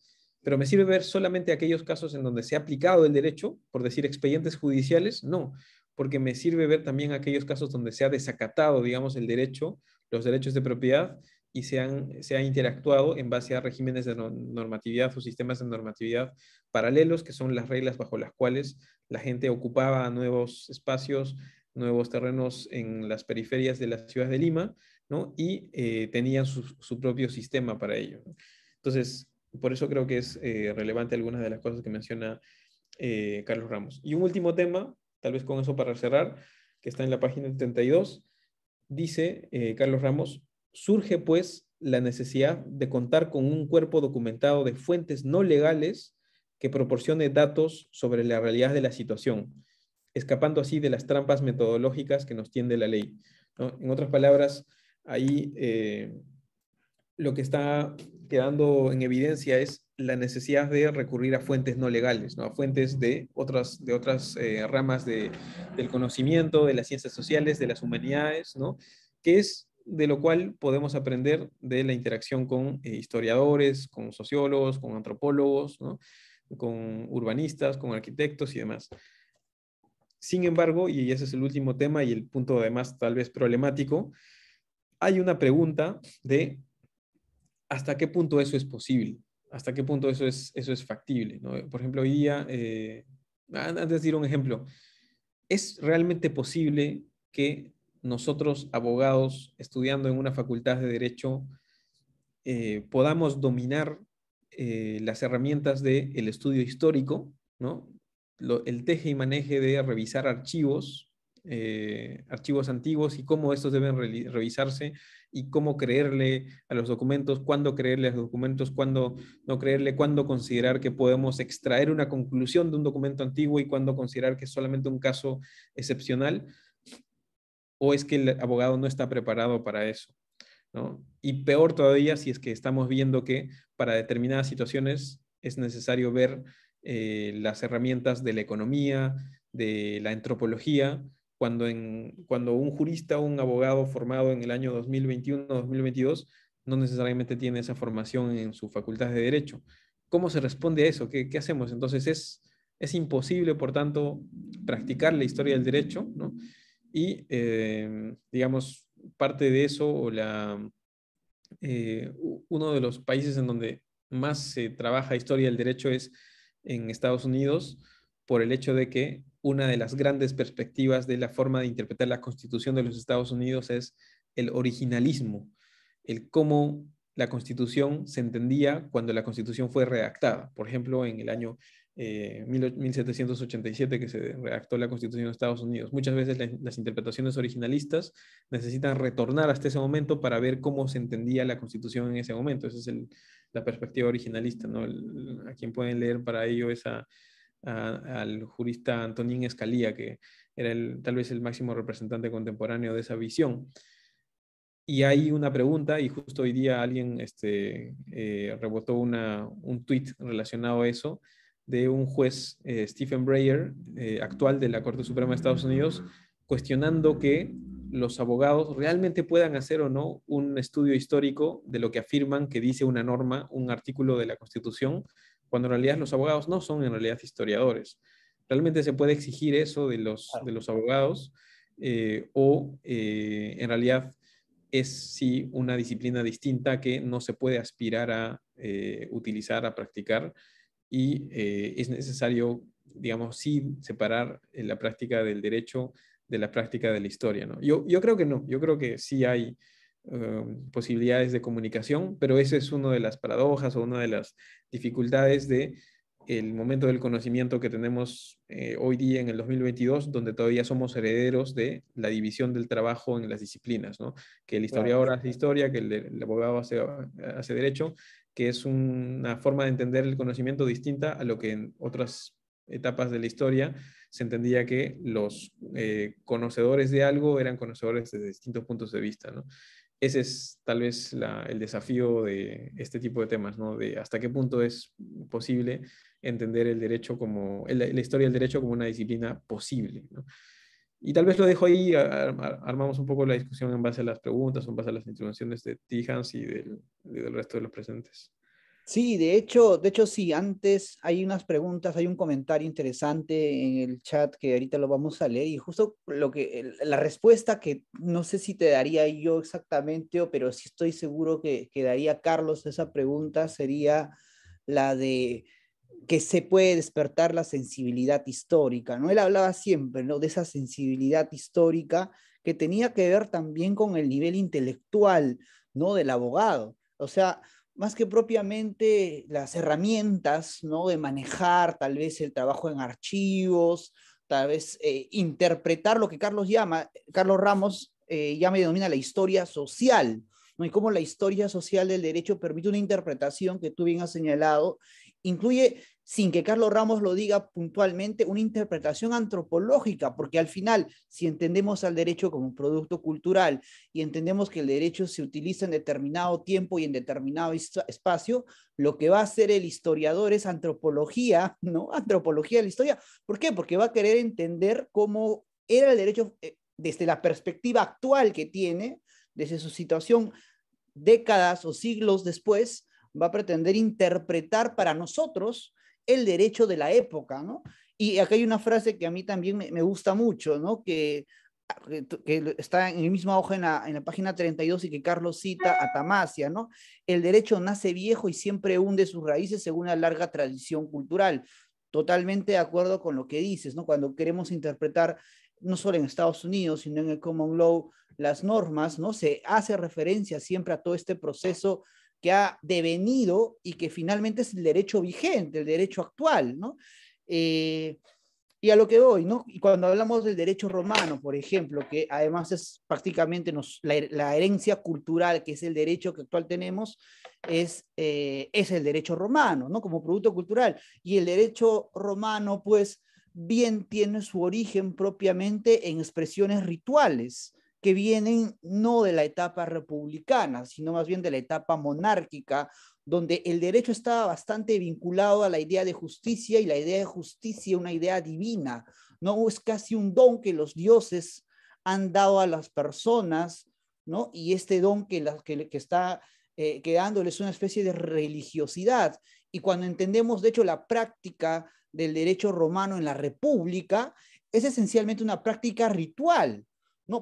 Pero ¿me sirve ver solamente aquellos casos en donde se ha aplicado el derecho, por decir expedientes judiciales? No, porque me sirve ver también aquellos casos donde se ha desacatado, digamos, el derecho, los derechos de propiedad y se, han, se ha interactuado en base a regímenes de normatividad o sistemas de normatividad paralelos, que son las reglas bajo las cuales la gente ocupaba nuevos espacios, nuevos terrenos en las periferias de las ciudades de Lima, ¿no? Y eh, tenían su, propio sistema para ello. Entonces, por eso creo que es eh, relevante algunas de las cosas que menciona eh, Carlos Ramos. Y un último tema, tal vez con eso para cerrar, que está en la página 32, dice Carlos Ramos, surge pues la necesidad de contar con un cuerpo documentado de fuentes no legales que proporcione datos sobre la realidad de la situación escapando así de las trampas metodológicas que nos tiende la ley. En otras palabras, ahí eh, lo que está quedando en evidencia es la necesidad de recurrir a fuentes no legales, a fuentes de otras, de otras eh, ramas del conocimiento, de las ciencias sociales, de las humanidades, que es de lo cual podemos aprender de la interacción con eh, historiadores, con sociólogos, con antropólogos, con urbanistas, con arquitectos y demás. Sin embargo, y ese es el último tema y el punto además tal vez problemático, hay una pregunta de hasta qué punto eso es posible, hasta qué punto eso es, eso es factible. Por ejemplo, hoy día, eh, antes de decir un ejemplo, ¿es realmente posible que nosotros, abogados, estudiando en una facultad de derecho, eh, podamos dominar eh, las herramientas del el estudio histórico, ¿no? el teje y maneje de revisar archivos, eh, archivos antiguos y cómo estos deben revisarse y cómo creerle a los documentos, cuándo creerle a los documentos, cuándo no creerle, cuándo considerar que podemos extraer una conclusión de un documento antiguo y cuándo considerar que es solamente un caso excepcional o es que el abogado no está preparado para eso. Y peor todavía si es que estamos viendo que para determinadas situaciones es necesario ver eh, las herramientas de la economía, de la antropología, cuando, un jurista o un abogado formado en el año 2021-2022 no necesariamente tiene esa formación en su facultad de derecho. ¿Cómo se responde a eso? ¿Qué, hacemos? Entonces es, imposible, por tanto, practicar la historia del derecho, Y, eh, digamos, parte de eso o eh, uno de los países en donde más se trabaja historia del derecho es en Estados Unidos por el hecho de que una de las grandes perspectivas de la forma de interpretar la Constitución de los Estados Unidos es el originalismo, el cómo la Constitución se entendía cuando la Constitución fue redactada. Por ejemplo, en el año 1787 eh, que se redactó la Constitución de Estados Unidos. Muchas veces las interpretaciones originalistas necesitan retornar hasta ese momento para ver cómo se entendía la Constitución en ese momento. Esa es la perspectiva originalista. a quien pueden leer para ello es al jurista Antonín Escalía, que era el, tal vez el máximo representante contemporáneo de esa visión. Y hay una pregunta, y justo hoy día alguien este, eh, rebotó un tweet relacionado a eso, de un juez, eh, Stephen Breyer, eh, actual de la Corte Suprema de Estados Unidos, cuestionando que los abogados realmente puedan hacer o no un estudio histórico de lo que afirman que dice una norma, un artículo de la Constitución, cuando en realidad los abogados no son en realidad historiadores. Realmente se puede exigir eso de los, abogados eh, o en realidad es sí una disciplina distinta que no se puede aspirar a utilizar, a practicar y eh, es necesario, digamos, sí separar eh, la práctica del derecho de la práctica de la historia. ¿no? Yo, yo creo que no, yo creo que sí hay um, posibilidades de comunicación, pero esa es una de las paradojas o una de las dificultades de el momento del conocimiento que tenemos eh, hoy día en el 2022, donde todavía somos herederos de la división del trabajo en las disciplinas, ¿no? Que el historiador hace historia, que el, el abogado hace, hace, derecho, que es una forma de entender el conocimiento distinta a lo que en otras etapas de la historia se entendía que los eh, conocedores de algo eran conocedores desde distintos puntos de vista. ¿no? Ese es tal vez el desafío de este tipo de temas, ¿no? de hasta qué punto es posible entender el derecho como, la historia del derecho como una disciplina posible. Y tal vez lo dejo ahí, armamos un poco la discusión en base a las preguntas, en base a las intervenciones de Tijans y del, resto de los presentes. Sí, de hecho, de hecho sí, antes hay unas preguntas, hay un comentario interesante en el chat que ahorita lo vamos a leer y justo lo que la respuesta que no sé si te daría yo exactamente, pero sí estoy seguro que daría Carlos esa pregunta sería la de que se puede despertar la sensibilidad histórica. ¿no? Él hablaba siempre ¿no? de esa sensibilidad histórica que tenía que ver también con el nivel intelectual ¿no? del abogado. O sea, más que propiamente las herramientas ¿no? de manejar tal vez el trabajo en archivos, tal vez eh, interpretar lo que Carlos llama, Carlos Ramos eh, llama y denomina la historia social, ¿no? y cómo la historia social del derecho permite una interpretación que tú bien has señalado incluye, sin que Carlos Ramos lo diga puntualmente, una interpretación antropológica, porque al final, si entendemos al derecho como un producto cultural y entendemos que el derecho se utiliza en determinado tiempo y en determinado espacio, lo que va a hacer el historiador es antropología, *laughs* ¿no? Antropología de la historia. ¿Por qué? Porque va a querer entender cómo era el derecho eh, desde la perspectiva actual que tiene, desde su situación décadas o siglos después, va a pretender interpretar para nosotros el derecho de la época, ¿no? Y acá hay una frase que a mí también me, gusta mucho, ¿no? Que, está en el mismo hoja en la, página 32 y que Carlos cita a Tamasia, ¿no? El derecho nace viejo y siempre hunde sus raíces según la larga tradición cultural. Totalmente de acuerdo con lo que dices, ¿no? Cuando queremos interpretar, no solo en Estados Unidos, sino en el common law, las normas, ¿no? Se hace referencia siempre a todo este proceso que ha devenido y que finalmente es el derecho vigente, el derecho actual, ¿no? Eh, y a lo que voy, ¿no? Y cuando hablamos del derecho romano, por ejemplo, que además es prácticamente nos, la, herencia cultural, que es el derecho que actual tenemos, es, eh, es el derecho romano, ¿no? Como producto cultural. Y el derecho romano, pues, bien tiene su origen propiamente en expresiones rituales, que vienen no de la etapa republicana, sino más bien de la etapa monárquica, donde el derecho estaba bastante vinculado a la idea de justicia y la idea de justicia, una idea divina, ¿no? Es casi un don que los dioses han dado a las personas, ¿no? Y este don que, que, está eh, quedándole es una especie de religiosidad. Y cuando entendemos, de hecho, la práctica del derecho romano en la República, es esencialmente una práctica ritual,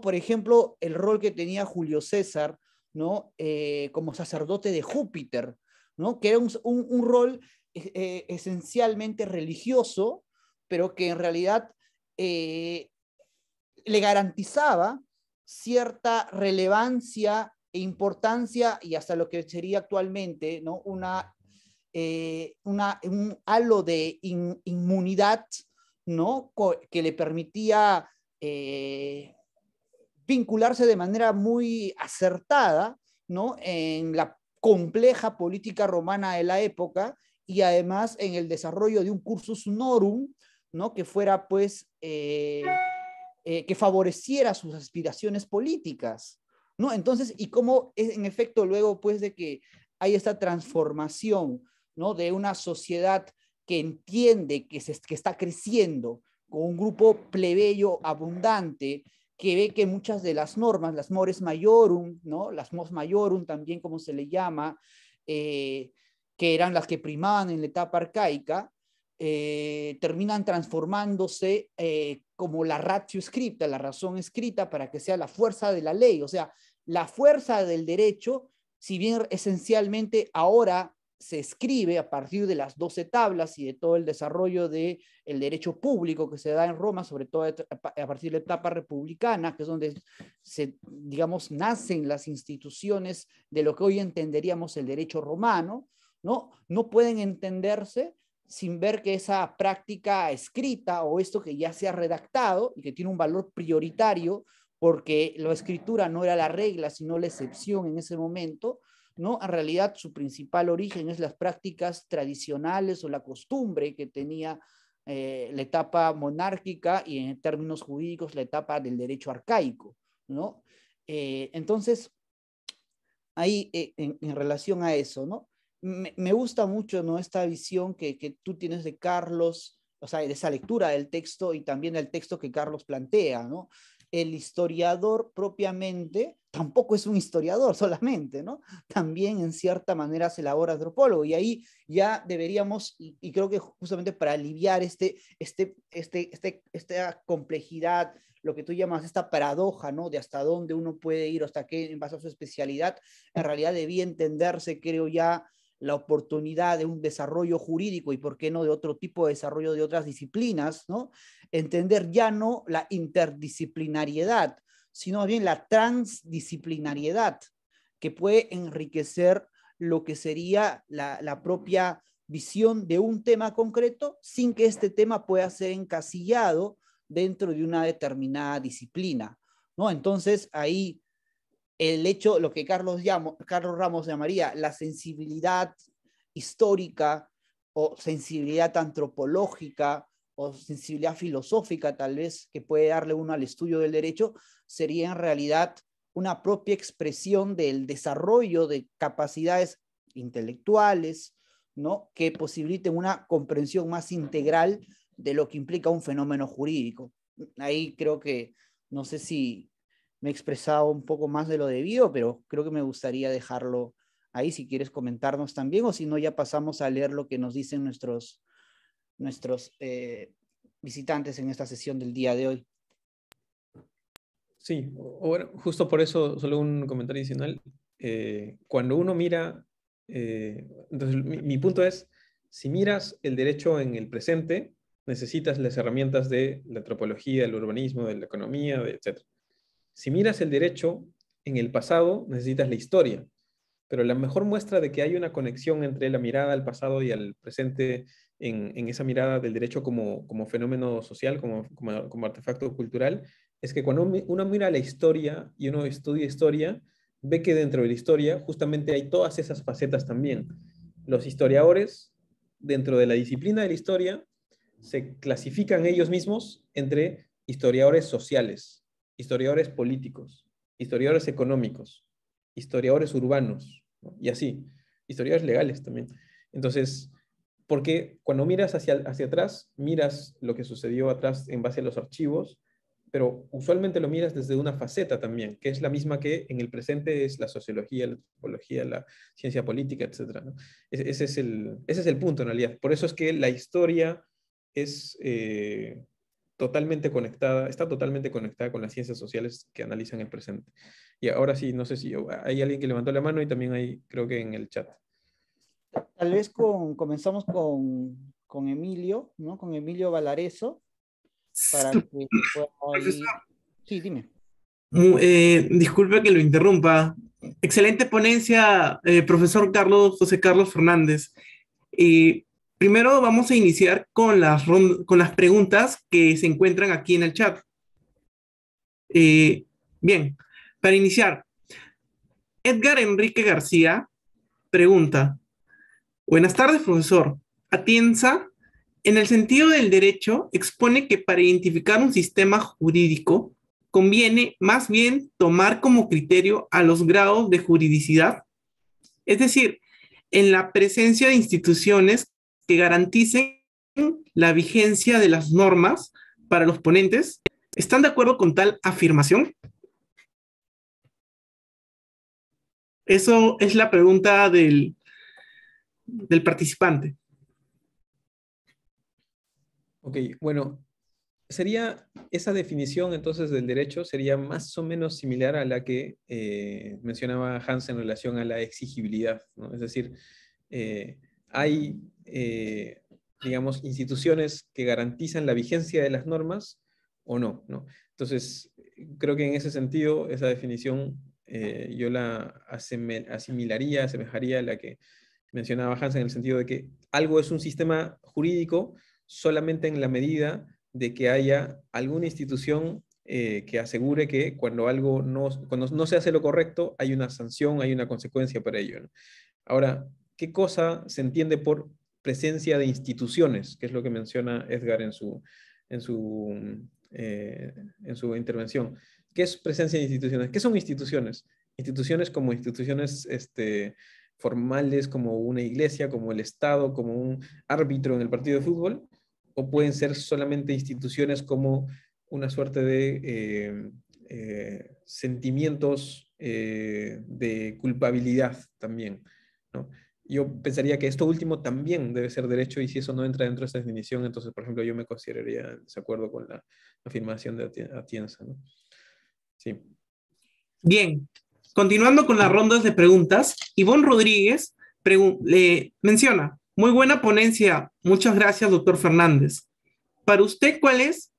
por ejemplo, el rol que tenía Julio César, ¿no? Eh, como sacerdote de Júpiter, ¿no? Que era un, rol eh, eh, esencialmente religioso, pero que en realidad le garantizaba cierta relevancia e importancia y hasta lo que sería actualmente, ¿no? Una un halo de inmunidad, ¿no? que le permitía vincularse de manera muy acertada ¿no? en la compleja política romana de la época y además en el desarrollo de un cursus norum ¿no? que fuera pues eh, eh, que favoreciera sus aspiraciones políticas. ¿no? Entonces, y cómo es en efecto luego pues de que hay esta transformación ¿no? de una sociedad que entiende que, se, que está creciendo con un grupo plebeyo abundante que ve que muchas de las normas, las mores maiorum, ¿no? las mos mayorum también como se le llama, eh, que eran las que primaban en la etapa arcaica, eh, terminan transformándose eh, como la ratio scripta, la razón escrita, para que sea la fuerza de la ley. O sea, la fuerza del derecho, si bien esencialmente ahora se escribe a partir de las doce tablas y de todo el desarrollo de el derecho público que se da en Roma, sobre todo a partir de la etapa republicana, que es donde se, digamos, nacen las instituciones de lo que hoy entenderíamos el derecho romano, ¿no? No pueden entenderse sin ver que esa práctica escrita o esto que ya se ha redactado y que tiene un valor prioritario porque la escritura no era la regla, sino la excepción en ese momento, ¿no? En realidad su principal origen es las prácticas tradicionales o la costumbre que tenía eh, la etapa monárquica y en términos jurídicos la etapa del derecho arcaico, ¿no? Eh, entonces, ahí eh, en, relación a eso, ¿no? Me, gusta mucho, ¿no? Esta visión que, que tú tienes de Carlos, o sea, de esa lectura del texto y también del texto que Carlos plantea, ¿no? el historiador propiamente tampoco es un historiador *laughs* solamente, ¿no? También en cierta manera se elabora antropólogo y ahí ya deberíamos, y, creo que justamente para aliviar este, este, este, este, esta complejidad, lo que tú llamas esta paradoja, ¿no? De hasta dónde uno puede ir, hasta qué, en base a su especialidad, en realidad debía entenderse, creo ya, la oportunidad de un desarrollo jurídico y, por qué no, de otro tipo de desarrollo de otras disciplinas, ¿no? Entender ya no la interdisciplinariedad, sino bien la transdisciplinariedad que puede enriquecer lo que sería la, la propia visión de un tema concreto sin que este tema pueda ser encasillado dentro de una determinada disciplina, ¿no? Entonces, ahí el hecho, lo que Carlos, Carlos Ramos llamaría la sensibilidad histórica o sensibilidad antropológica o sensibilidad filosófica tal vez que puede darle uno al estudio del derecho, sería en realidad una propia expresión del desarrollo de capacidades intelectuales, ¿no? que posibiliten una comprensión más integral de lo que implica un fenómeno jurídico. Ahí creo que, no sé si me he expresado un poco más de lo debido, pero creo que me gustaría dejarlo ahí si quieres comentarnos también o si no ya pasamos a leer lo que nos dicen nuestros, nuestros eh, visitantes en esta sesión del día de hoy. Sí, bueno, justo por eso solo un comentario adicional. Eh, cuando uno mira, eh, entonces mi, punto es, si miras el derecho en el presente, necesitas las herramientas de la antropología, del urbanismo, de la economía, etc. Si miras el derecho en el pasado, necesitas la historia, pero la mejor muestra de que hay una conexión entre la mirada al pasado y al presente en, esa mirada del derecho como, fenómeno social, como, artefacto cultural, es que cuando uno mira la historia y uno estudia historia, ve que dentro de la historia justamente hay todas esas facetas también. Los historiadores, dentro de la disciplina de la historia, se clasifican ellos mismos entre historiadores sociales, historiadores políticos, historiadores económicos, historiadores urbanos, y así, historiadores legales también. Entonces, porque cuando miras hacia, hacia atrás, miras lo que sucedió atrás en base a los archivos, pero usualmente lo miras desde una faceta también, que es la misma que en el presente es la sociología, la antropología, la ciencia política, etc. E-, ese, es el, ese es el punto en realidad. Por eso es que la historia es... Eh, totalmente conectada, está totalmente conectada con las ciencias sociales que analizan el presente. Y ahora sí, no sé si hay alguien que levantó la mano y también hay, creo que en el chat. Tal vez con, comenzamos con, con Emilio, ¿no? Con Emilio Valareso. *laughs* Pues sí, dime. Mm, eh, disculpe que lo interrumpa. Excelente ponencia, eh, profesor Carlos, José Carlos Fernández. Y Primero vamos a iniciar con las, con las preguntas que se encuentran aquí en el chat. Eh, bien, para iniciar, Edgar Enrique García pregunta, buenas tardes, profesor. Atienza, en el sentido del derecho, expone que para identificar un sistema jurídico conviene más bien tomar como criterio a los grados de juridicidad, es decir, en la presencia de instituciones que garanticen la vigencia de las normas para los ponentes. ¿Están de acuerdo con tal afirmación? Eso es la pregunta del, del participante. Ok, bueno, sería esa definición entonces del derecho sería más o menos similar a la que eh, mencionaba Hans en relación a la exigibilidad, Es decir, eh, hay, eh, digamos, instituciones que garantizan la vigencia de las normas o no, ¿no? Entonces, creo que en ese sentido, esa definición eh, yo la asimilaría, asemejaría a la que mencionaba Hans en el sentido de que algo es un sistema jurídico solamente en la medida de que haya alguna institución eh, que asegure que cuando algo no, no se hace lo correcto, hay una sanción, hay una consecuencia para ello. Ahora, qué cosa se entiende por presencia de instituciones, que es lo que menciona Edgar en su, en su, eh, en su intervención. ¿Qué es presencia de instituciones? ¿Qué son instituciones? Instituciones como instituciones este, formales, como una iglesia, como el Estado, como un árbitro en el partido de fútbol, o pueden ser solamente instituciones como una suerte de eh, eh, sentimientos de culpabilidad también. ¿no? yo pensaría que esto último también debe ser derecho y si eso no entra dentro de esta definición, entonces, por ejemplo, yo me consideraría de acuerdo con la afirmación de Atienza. Sí. Bien, continuando con las rondas de preguntas, Ivonne Rodríguez le menciona, muy buena ponencia, muchas gracias, doctor Fernández. Para usted, ¿cuál es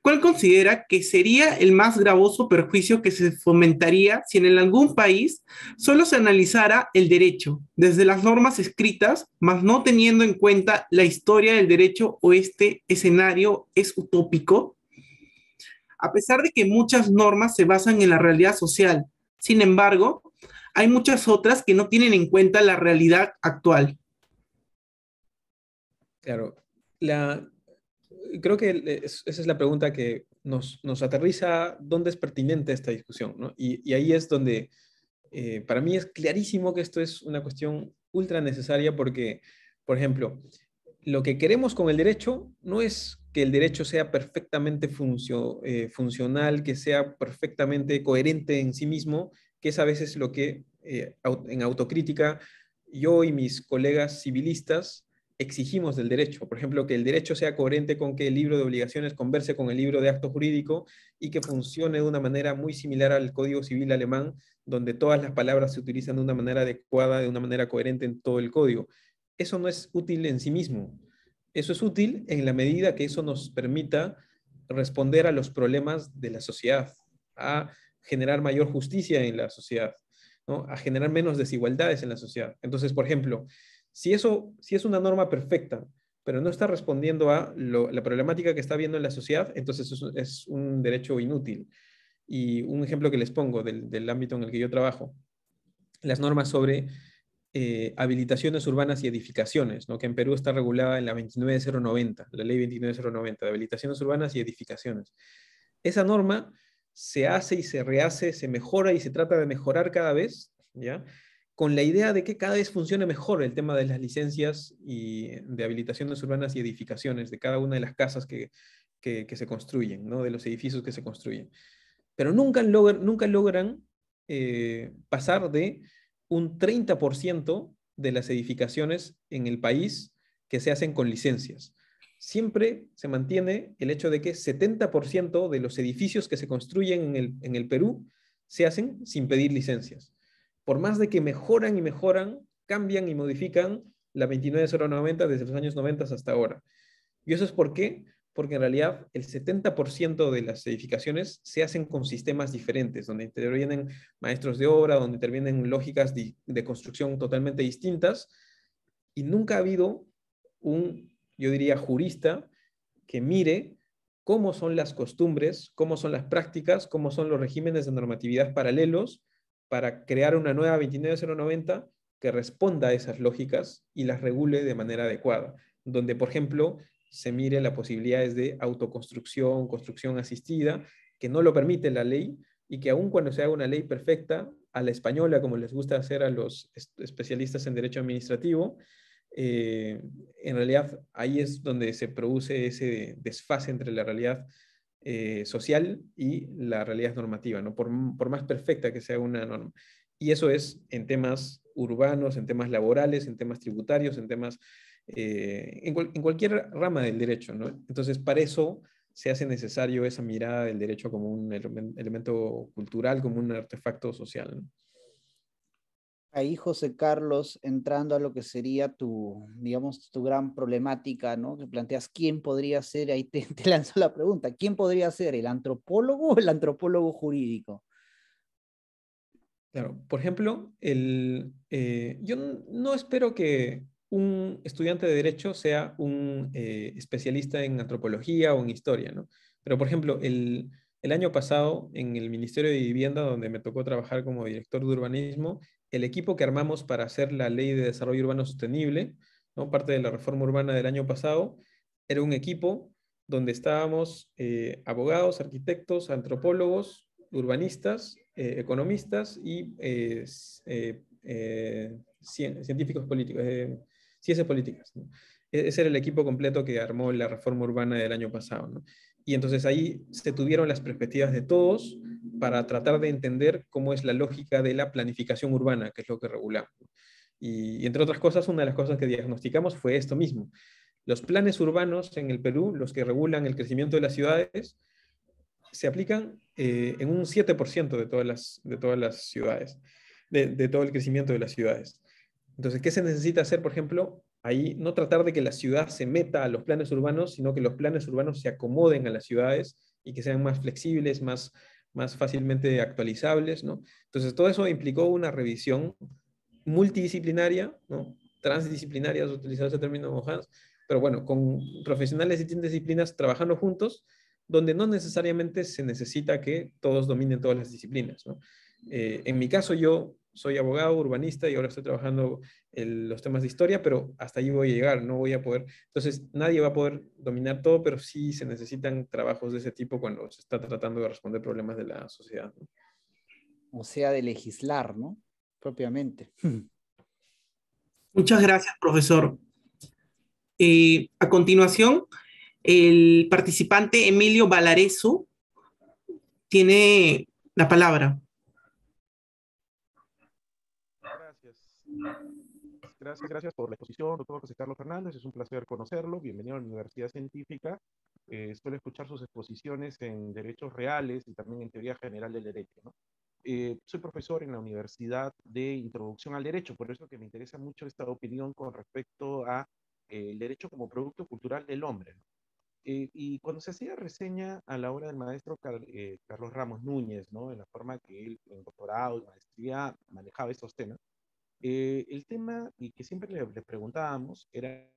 ¿Cuál considera que sería el más gravoso perjuicio que se fomentaría si en algún país solo se analizara el derecho desde las normas escritas, más no teniendo en cuenta la historia del derecho o este escenario es utópico? A pesar de que muchas normas se basan en la realidad social, sin embargo, hay muchas otras que no tienen en cuenta la realidad actual. Claro, la, creo que e-, esa es la pregunta que nos, aterriza dónde es pertinente esta discusión, ¿no? Y, ahí es donde eh, para mí es clarísimo que esto es una cuestión ultra necesaria porque, por ejemplo, lo que queremos con el derecho no es que el derecho sea perfectamente eh, funcional, que sea perfectamente coherente en sí mismo, que es a veces lo que eh, en autocrítica yo y mis colegas civilistas exigimos del derecho. Por ejemplo, que el derecho sea coherente con que el libro de obligaciones converse con el libro de acto jurídico y que funcione de una manera muy similar al Código Civil alemán, donde todas las palabras se utilizan de una manera adecuada, de una manera coherente en todo el código. Eso no es útil en sí mismo. Eso es útil en la medida que eso nos permita responder a los problemas de la sociedad, a generar mayor justicia en la sociedad, a generar menos desigualdades en la sociedad. Entonces, por ejemplo, si eso si es una norma perfecta, pero no está respondiendo a la problemática que está viendo en la sociedad, entonces es, un derecho inútil. Y un ejemplo que les pongo del, ámbito en el que yo trabajo, las normas sobre eh, habilitaciones urbanas y edificaciones, que en Perú está regulada en la 29090, la ley 29090, de habilitaciones urbanas y edificaciones. Esa norma se hace y se rehace, se mejora y se trata de mejorar cada vez, ¿ya? con la idea de que cada vez funcione mejor el tema de las licencias y eh, de habilitaciones urbanas y edificaciones de cada una de las casas que, se construyen, ¿no? de los edificios que se construyen. Pero nunca, logran, nunca logran eh, pasar de un 30% de las edificaciones en el país que se hacen con licencias. Siempre se mantiene el hecho de que 70% de los edificios que se construyen en el Perú se hacen sin pedir licencias por más de que mejoran y mejoran, cambian y modifican la 29090 desde los años 90 hasta ahora. ¿Y eso es por qué? Porque en realidad el 70% de las edificaciones se hacen con sistemas diferentes, donde intervienen maestros de obra, donde intervienen lógicas de, de construcción totalmente distintas, y nunca ha habido un, yo diría, jurista que mire cómo son las costumbres, cómo son las prácticas, cómo son los regímenes de normatividad paralelos para crear una nueva 29090 que responda a esas lógicas y las regule de manera adecuada, donde, por ejemplo, se mire las posibilidades de autoconstrucción, construcción asistida, que no lo permite la ley y que aun cuando se haga una ley perfecta, a la española, como les gusta hacer a los especialistas en derecho administrativo, eh, en realidad ahí es donde se produce ese desfase entre la realidad eh, social y la realidad normativa, ¿no? Por, más perfecta que sea una norma. Y eso es en temas urbanos, en temas laborales, en temas tributarios, en temas, eh, en, cualquier rama del derecho. ¿no? Entonces, para eso se hace necesario esa mirada del derecho como un elemento cultural, como un artefacto social ahí, José Carlos, entrando a lo que sería tu, digamos, tu gran problemática, ¿no? Que planteas quién podría ser, ahí te, lanzó *laughs* lanzo la pregunta, ¿quién podría ser, el antropólogo o el antropólogo jurídico? Claro, por ejemplo, el, eh, yo no espero que un estudiante de Derecho sea un eh, especialista en antropología o en historia, ¿no? Pero, por ejemplo, el, el año pasado en el Ministerio de Vivienda, donde me tocó trabajar como director de urbanismo, el equipo que armamos para hacer la ley de desarrollo urbano sostenible, ¿no? parte de la reforma urbana del año pasado, era un equipo donde estábamos eh, abogados, arquitectos, antropólogos, urbanistas, eh, economistas y eh, científicos políticos, ciencias políticas. E-, ese era el equipo completo que armó la reforma urbana del año pasado. ¿no? Y entonces ahí se tuvieron las perspectivas de todos para tratar de entender cómo es la lógica de la planificación urbana, que es lo que regulamos. Y, entre otras cosas, una de las cosas que diagnosticamos fue esto mismo. Los planes urbanos en el Perú, los que regulan el crecimiento de las ciudades, se aplican eh, en un 7% de todas las, de todas las ciudades, de, de, todo el crecimiento de las ciudades. Entonces, ¿qué se necesita hacer, por ejemplo, ahí no tratar de que la ciudad se meta a los planes urbanos, sino que los planes urbanos se acomoden a las ciudades y que sean más flexibles, más, más fácilmente actualizables. ¿no? Entonces, todo eso implicó una revisión multidisciplinaria, ¿no? transdisciplinaria, utiliza ese término pero bueno, con profesionales de distintas disciplinas trabajando juntos, donde no necesariamente se necesita que todos dominen todas las disciplinas. ¿no? Eh, en mi caso, yo soy abogado, urbanista y ahora estoy trabajando en los temas de historia, pero hasta allí voy a llegar, no voy a poder. Entonces, nadie va a poder dominar todo, pero sí se necesitan trabajos de ese tipo cuando se está tratando de responder problemas de la sociedad. O sea, de legislar, ¿no? Propiamente. *laughs* Muchas gracias, profesor. Eh, a continuación, el participante Emilio Valareso tiene la palabra. gracias, gracias por la exposición, doctor José Carlos Fernández. Es un placer conocerlo. Bienvenido a la Universidad Científica. Eh, suelo escuchar sus exposiciones en derechos reales y también en teoría general del derecho. Eh, soy profesor en la Universidad de Introducción al Derecho, por eso que me interesa mucho esta opinión con respecto a eh, el derecho como producto cultural del hombre. Eh, y cuando se hacía reseña a la obra del maestro Carlos Ramos Núñez, ¿no? en la forma que él en doctorado, y maestría, manejaba estos temas, eh, el tema y que siempre le, preguntábamos era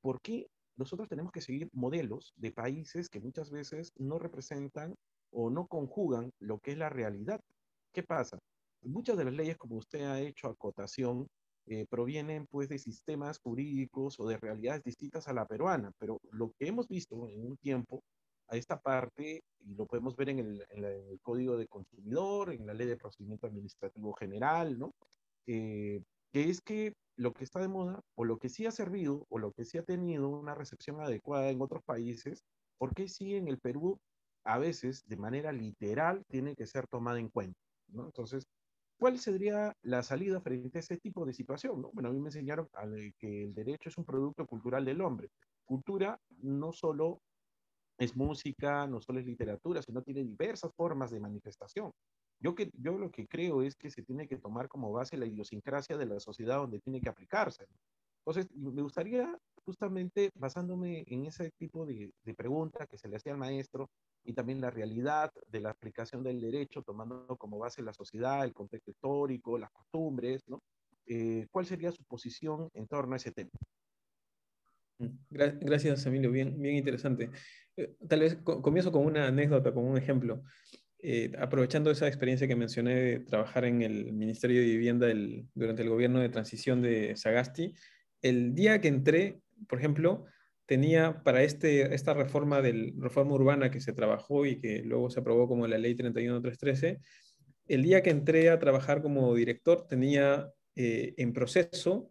por qué nosotros tenemos que seguir modelos de países que muchas veces no representan o no conjugan lo que es la realidad. ¿Qué pasa? Muchas de las leyes, como usted ha hecho acotación, eh, provienen pues de sistemas jurídicos o de realidades distintas a la peruana, pero lo que hemos visto en un tiempo a esta parte, y lo podemos ver en el, en el Código de Consumidor, en la Ley de Procedimiento Administrativo General, ¿no? Eh, que es que lo que está de moda o lo que sí ha servido o lo que sí ha tenido una recepción adecuada en otros países, ¿por qué sí en el Perú a veces de manera literal tiene que ser tomada en cuenta? Entonces, ¿cuál sería la salida frente a ese tipo de situación? Bueno, a mí me enseñaron ah, que el derecho es un producto cultural del hombre. Cultura no solo es música, no solo es literatura, sino tiene diversas formas de manifestación. Yo, que, yo lo que creo es que se tiene que tomar como base la idiosincrasia de la sociedad donde tiene que aplicarse. Entonces, me gustaría justamente basándome en ese tipo de, de preguntas que se le hacía al maestro y también la realidad de la aplicación del derecho, tomando como base la sociedad, el contexto histórico, las costumbres, ¿no? Eh, ¿Cuál sería su posición en torno a ese tema? Mm, gracias, Emilio. Bien, bien interesante. Eh, tal vez comienzo con una anécdota, con un ejemplo. Eh, aprovechando esa experiencia que mencioné de trabajar en el Ministerio de Vivienda durante el gobierno de transición de Sagasti, el día que entré, por ejemplo, tenía para este, esta reforma, del, reforma urbana que se trabajó y que luego se aprobó como la ley 31313, el día que entré a trabajar como director tenía eh, en proceso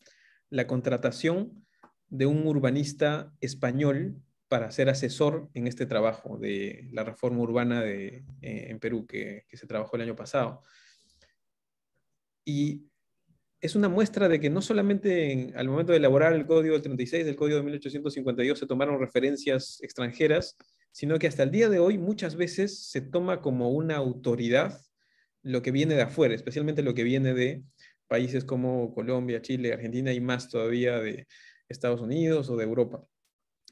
la contratación de un urbanista español para ser asesor en este trabajo de la reforma urbana de, eh, en Perú que, que, se trabajó el año pasado. Y es una muestra de que no solamente al momento de elaborar el Código del 36, del Código de 1852, se tomaron referencias extranjeras, sino que hasta el día de hoy muchas veces se toma como una autoridad lo que viene de afuera, especialmente lo que viene de países como Colombia, Chile, Argentina y más todavía de Estados Unidos o de Europa.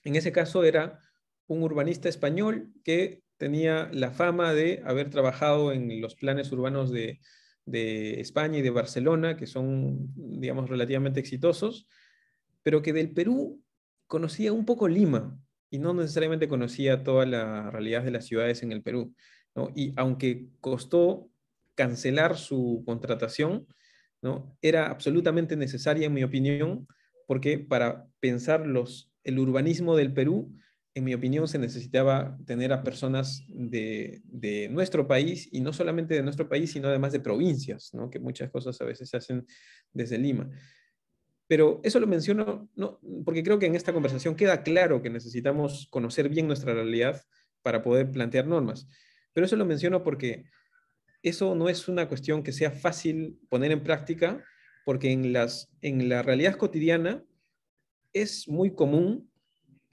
En ese caso era un urbanista español que tenía la fama de haber trabajado en los planes urbanos de, España y de Barcelona, que son, digamos, relativamente exitosos, pero que del Perú conocía un poco Lima y no necesariamente conocía toda la realidad de las ciudades en el Perú. Y aunque costó cancelar su contratación, ¿no? era absolutamente necesaria, en mi opinión, porque para pensar los el urbanismo del Perú, en mi opinión, se necesitaba tener a personas de, nuestro país y no solamente de nuestro país, sino además de provincias, ¿no? que muchas cosas a veces se hacen desde Lima. Pero eso lo menciono no, porque creo que en esta conversación queda claro que necesitamos conocer bien nuestra realidad para poder plantear normas. Pero eso lo menciono porque eso no es una cuestión que sea fácil poner en práctica, porque en, las, en la realidad cotidiana es muy común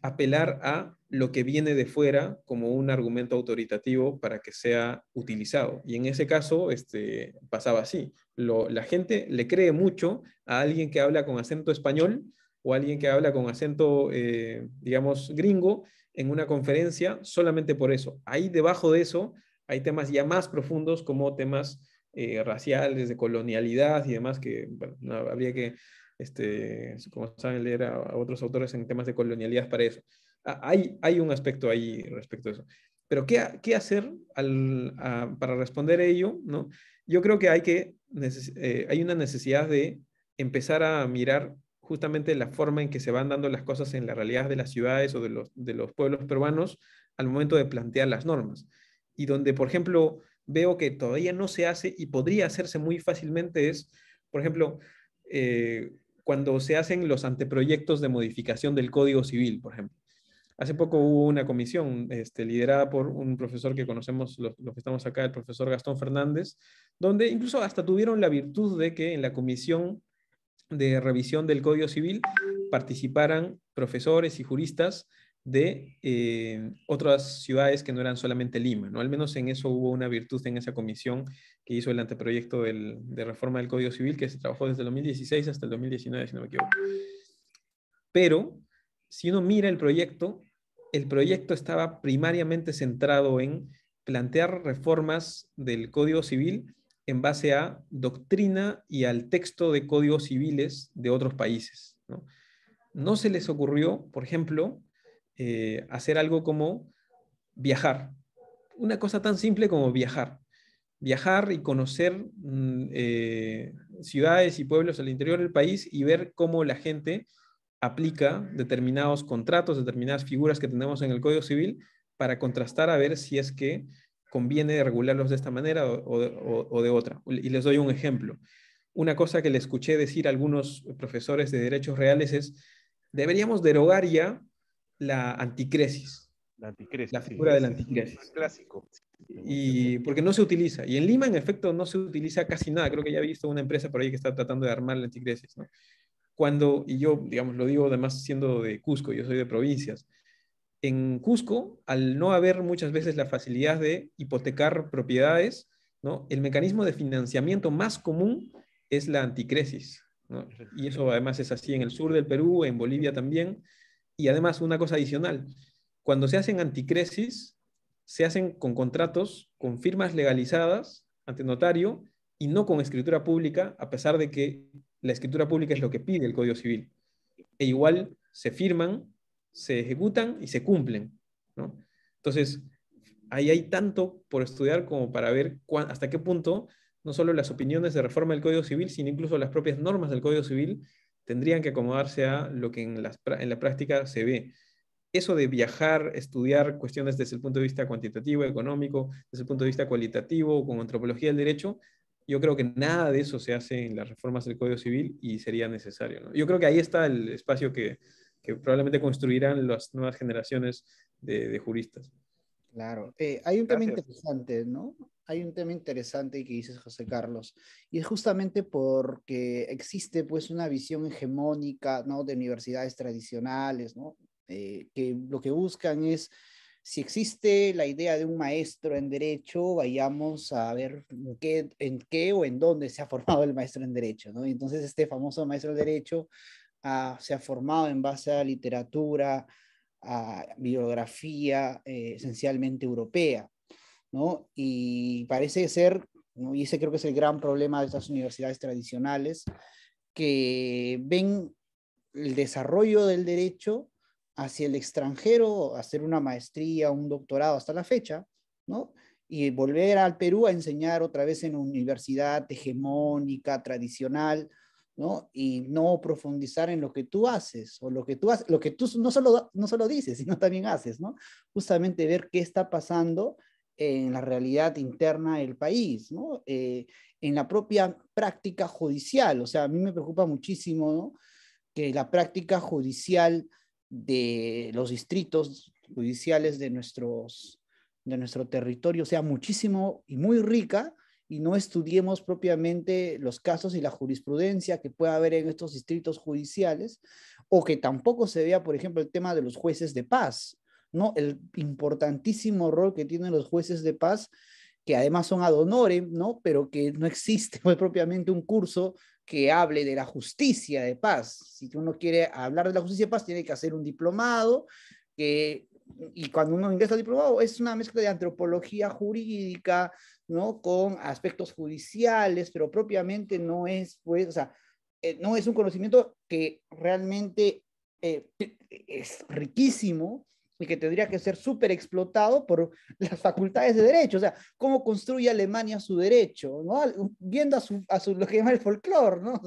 apelar a lo que viene de fuera como un argumento autoritativo para que sea utilizado. Y en ese caso este, pasaba así. la gente le cree mucho a alguien que habla con acento español o alguien que habla con acento, eh, digamos, gringo en una conferencia solamente por eso. Ahí debajo de eso hay temas ya más profundos como temas eh, raciales, de colonialidad y demás que habría que este, como saben, leer a, otros autores en temas de colonialidad para eso. Ah, hay, hay un aspecto ahí respecto a eso. Pero ¿qué, qué hacer para responder a ello? ¿no? Yo creo que hay, que eh, hay una necesidad de empezar a mirar justamente la forma en que se van dando las cosas en la realidad de las ciudades o de los, de los pueblos peruanos al momento de plantear las normas. Y donde, por ejemplo, veo que todavía no se hace y podría hacerse muy fácilmente es, por ejemplo, eh, cuando se hacen los anteproyectos de modificación del Código Civil, por ejemplo. Hace poco hubo una comisión este, liderada por un profesor que conocemos, los, que estamos acá, el profesor Gastón Fernández, donde incluso hasta tuvieron la virtud de que en la comisión de revisión del Código Civil participaran profesores y juristas de eh, otras ciudades que no eran solamente Lima, ¿no? Al menos en eso hubo una virtud en esa comisión que hizo el anteproyecto de reforma del Código Civil que se trabajó desde el 2016 hasta el 2019, si no me equivoco. Pero, si uno mira el proyecto, el proyecto estaba primariamente centrado en plantear reformas del Código Civil en base a doctrina y al texto de códigos civiles de otros países, No se les ocurrió, por ejemplo, eh, hacer algo como viajar. Una cosa tan simple como viajar. Viajar y conocer mm, eh, ciudades y pueblos al interior del país y ver cómo la gente aplica determinados contratos, determinadas figuras que tenemos en el Código Civil para contrastar a ver si es que conviene regularlos de esta manera o, o, de otra. Y les doy un ejemplo. Una cosa que le escuché decir a algunos profesores de derechos reales es, deberíamos derogar ya la anticresis. La figura del de anticresis. clásico. Y porque no se utiliza. Y en Lima, en efecto, no se utiliza casi nada. Creo que ya he visto una empresa por ahí que está tratando de armar la anticresis. Cuando, y yo, digamos, lo digo además siendo de Cusco, yo soy de provincias. En Cusco, al no haber muchas veces la facilidad de hipotecar propiedades, ¿no? el mecanismo de financiamiento más común es la anticresis. Y eso además es así en el sur del Perú, en Bolivia también. Y además, una cosa adicional, cuando se hacen anticresis, se hacen con contratos, con firmas legalizadas ante notario y no con escritura pública, a pesar de que la escritura pública es lo que pide el Código Civil. E igual se firman, se ejecutan y se cumplen. Entonces, ahí hay tanto por estudiar como para ver hasta qué punto no solo las opiniones de reforma del Código Civil, sino incluso las propias normas del Código Civil tendrían que acomodarse a lo que en, la práctica se ve. Eso de viajar, estudiar cuestiones desde el punto de vista cuantitativo, económico, desde el punto de vista cualitativo, con antropología del derecho, yo creo que nada de eso se hace en las reformas del Código Civil y sería necesario. Yo creo que ahí está el espacio que, probablemente construirán las nuevas generaciones de, juristas. Claro, eh, hay un tema interesante, ¿no? hay un tema interesante que dices José Carlos, y es justamente porque existe pues una visión hegemónica, ¿no? De universidades tradicionales, ¿no? Eh, que lo que buscan es, si existe la idea de un maestro en derecho, vayamos a ver en qué, o en dónde se ha formado el maestro en derecho, ¿no? entonces este famoso maestro en derecho ah, se ha formado en base a literatura, a bibliografía eh, esencialmente europea, y parece ser, y ese creo que es el gran problema de estas universidades tradicionales, que ven el desarrollo del derecho hacia el extranjero, hacer una maestría, un doctorado hasta la fecha, Y volver al Perú a enseñar otra vez en una universidad hegemónica, tradicional, Y no profundizar en lo que tú haces o lo que tú haces, lo que tú no solo, no solo dices, sino también haces, ¿no? Justamente ver qué está pasando en la realidad interna del país, eh, en la propia práctica judicial. O sea, a mí me preocupa muchísimo que la práctica judicial de los distritos judiciales de, de nuestro territorio sea muchísimo y muy rica y no estudiemos propiamente los casos y la jurisprudencia que pueda haber en estos distritos judiciales, o que tampoco se vea, por ejemplo, el tema de los jueces de paz, ¿no? El importantísimo rol que tienen los jueces de paz, que además son ad honorem, ¿no? Pero que no existe *laughs* propiamente un curso que hable de la justicia de paz. Si uno quiere hablar de la justicia de paz, tiene que hacer un diplomado, que, y cuando uno ingresa al diplomado, es una mezcla de antropología jurídica, ¿no? Con aspectos judiciales, pero propiamente no es, pues, eh, no es un conocimiento que realmente eh, es riquísimo, y que tendría que ser súper explotado por las facultades de derecho. O sea, ¿cómo construye Alemania su derecho? Viendo a, su, a su, lo que llama el folclore, ¿no?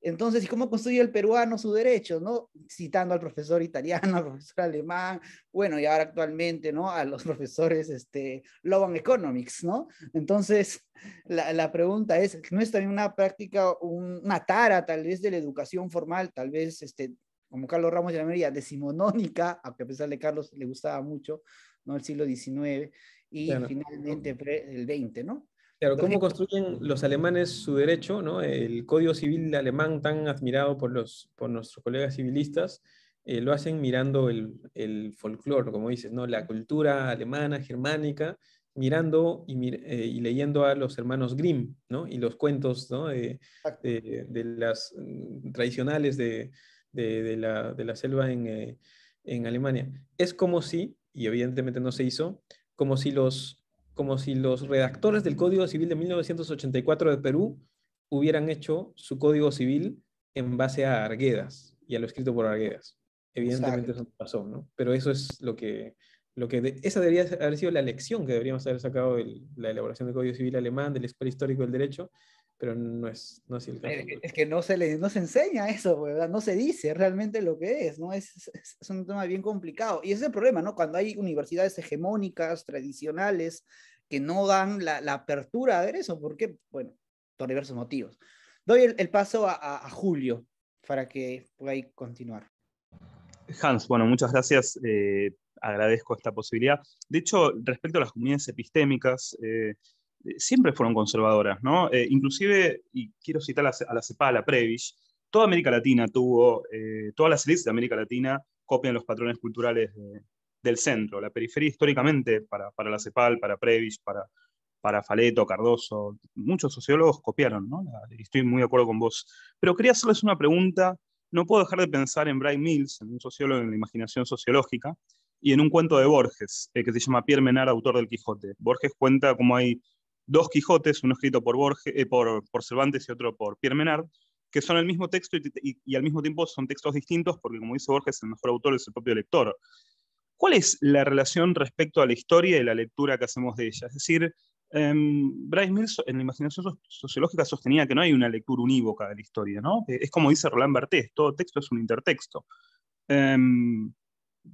entonces, ¿y cómo construye el peruano su derecho? ¿no? Citando al profesor italiano, *laughs* al profesor alemán, bueno, y ahora actualmente, ¿no? A los profesores este, Loban Economics, ¿no? Entonces, la, la pregunta es, ¿no es también una práctica, una tara tal vez de la educación formal, tal vez este, como Carlos Ramos de la Mería, decimonónica, a pesar de Carlos le gustaba mucho, ¿no? El siglo XIX y finalmente el XX, ¿no? Claro, cómo construyen los alemanes su derecho, ¿no? El Código Civil alemán tan admirado por, los, por nuestros colegas civilistas, eh, lo hacen mirando el, el folclore, como dices, ¿no? La cultura alemana, germánica, mirando y, eh, leyendo a los hermanos Grimm, Y los cuentos, de las mm, tradicionales de, de, la, selva eh, en, Alemania. Es como si, y evidentemente no se hizo, como si los, como si los redactores del Código Civil de 1984 de Perú hubieran hecho su Código Civil en base a Arguedas y a lo escrito por Arguedas. Evidentemente eso pasó, ¿no? Pero eso es lo que, lo que esa debería haber sido la lección que deberíamos haber sacado de la elaboración del Código Civil alemán, del Escuela Histórico del Derecho, pero no es, no es el eh, Es que no se, le, no se enseña eso, No se dice realmente lo que es, ¿no? Es, es, un tema bien complicado. Y ese es el problema, ¿no? Cuando hay universidades hegemónicas, tradicionales, que no dan la, apertura a ver eso, qué bueno, por diversos motivos. Doy el, paso a, Julio para que pueda continuar. Hans, bueno, muchas gracias. Eh, agradezco esta posibilidad. De hecho, respecto a las comunidades epistémicas, eh, eh, siempre fueron conservadoras, ¿no? Eh, inclusive, y quiero citar a, la CEPAL, a previs toda América Latina tuvo, eh, todas las élites de América Latina copian los patrones culturales del centro. La periferia históricamente, para, la CEPAL, para Prevish, para, para Faleto, Cardoso, muchos sociólogos copiaron, ¿no? estoy muy de acuerdo con vos. Pero quería hacerles una pregunta, no puedo dejar de pensar en Brian Mills, en un sociólogo en la imaginación sociológica, y en un cuento de Borges, que se llama Pierre Menard, autor del Quijote. Borges cuenta cómo hay dos Quijotes, uno escrito por, Borges, eh, por, por, Cervantes y otro por Pierre Menard, que son el mismo texto y, al mismo tiempo son textos distintos, porque como dice Borges, el mejor autor es el propio lector. ¿Cuál es la relación respecto a la historia y la lectura que hacemos de ella? Es decir, em, Bryce Mills en la imaginación sociológica sostenía que no hay una lectura unívoca de la historia, ¿no? Eh, es como dice Roland Barthes, todo texto es un intertexto. Eh,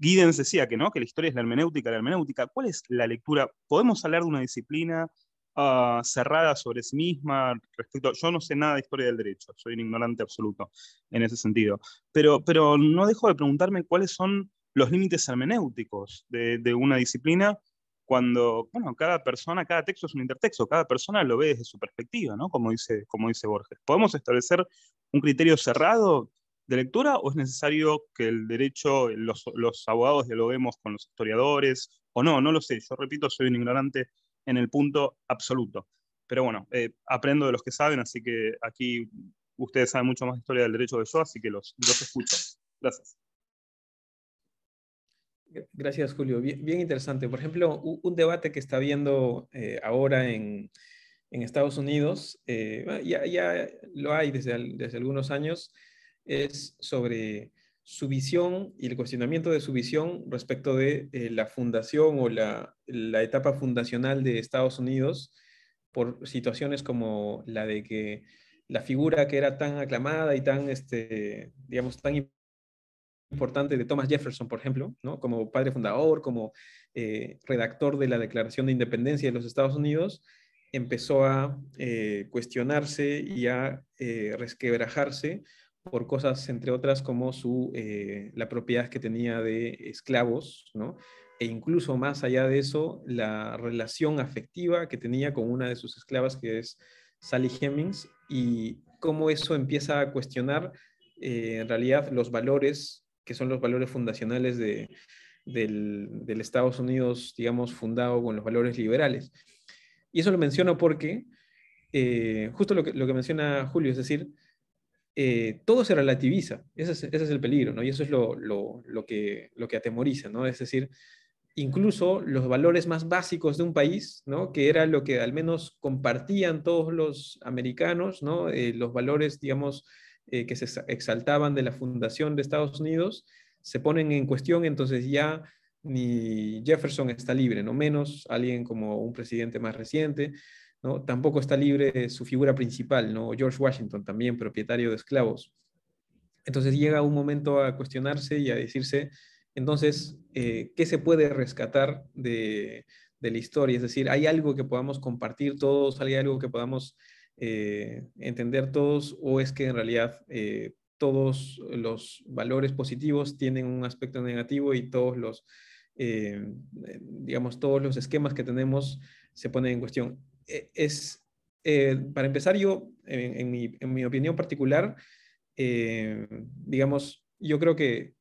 Giddens decía que no, que la historia es la hermenéutica, la hermenéutica. ¿Cuál es la lectura? ¿Podemos hablar de una disciplina Ah, cerrada sobre sí misma respecto. Yo no sé nada de historia del derecho, soy un ignorante absoluto en ese sentido. Pero, pero no dejo de preguntarme cuáles son los límites hermenéuticos de, de una disciplina cuando, bueno, cada persona, cada texto es un intertexto, cada persona lo ve desde su perspectiva, ¿no? Como dice, como dice Borges. ¿Podemos establecer un criterio cerrado de lectura o es necesario que el derecho, los, los abogados dialoguemos con los historiadores o no? No lo sé, yo repito, soy un ignorante en el punto absoluto. Pero bueno, eh, aprendo de los que saben, así que aquí ustedes saben mucho más historia del derecho de yo, así que los, los escucho. Gracias. Gracias, Julio. Bien, interesante. Por ejemplo, un, debate que está viendo eh, ahora en, en, Estados Unidos, eh, ya, ya, lo hay desde, desde algunos años, es sobre su visión y el cuestionamiento de su visión respecto de eh, la fundación o la, etapa fundacional de Estados Unidos por situaciones como la de que la figura que era tan aclamada y tan, este, digamos, tan importante de Thomas Jefferson, por ejemplo, como padre fundador, como eh, redactor de la Declaración de Independencia de los Estados Unidos, empezó a eh, cuestionarse y a resquebrajarse por cosas, entre otras, como su, eh, la propiedad que tenía de esclavos, ¿no? e incluso más allá de eso, la relación afectiva que tenía con una de sus esclavas, que es Sally Hemings, y cómo eso empieza a cuestionar eh, en realidad los valores, que son los valores fundacionales de, del, Estados Unidos, digamos, fundado con los valores liberales. Y eso lo menciono porque, eh, justo lo que menciona Julio, es decir, eh, todo se relativiza. Ese es, el peligro, ¿no? Y eso es lo, que, atemoriza, ¿no? Es decir, incluso los valores más básicos de un país, ¿no? Que era lo que al menos compartían todos los americanos, ¿no? Eh, los valores, digamos, eh, que se exaltaban de la fundación de Estados Unidos, se ponen en cuestión, entonces ya ni Jefferson está libre, no menos alguien como un presidente más reciente. Tampoco está libre su figura principal, ¿no? George Washington también, propietario de esclavos. Entonces llega un momento a cuestionarse y a decirse, entonces, eh, ¿qué se puede rescatar de, la historia? Es decir, ¿hay algo que podamos compartir todos? ¿Hay algo que podamos eh, entender todos? ¿O es que en realidad eh, todos los valores positivos tienen un aspecto negativo y todos los, digamos, todos los esquemas que tenemos se ponen en cuestión? Eh, es, eh, para empezar, yo, en, mi, en mi, opinión particular, eh, digamos, yo creo que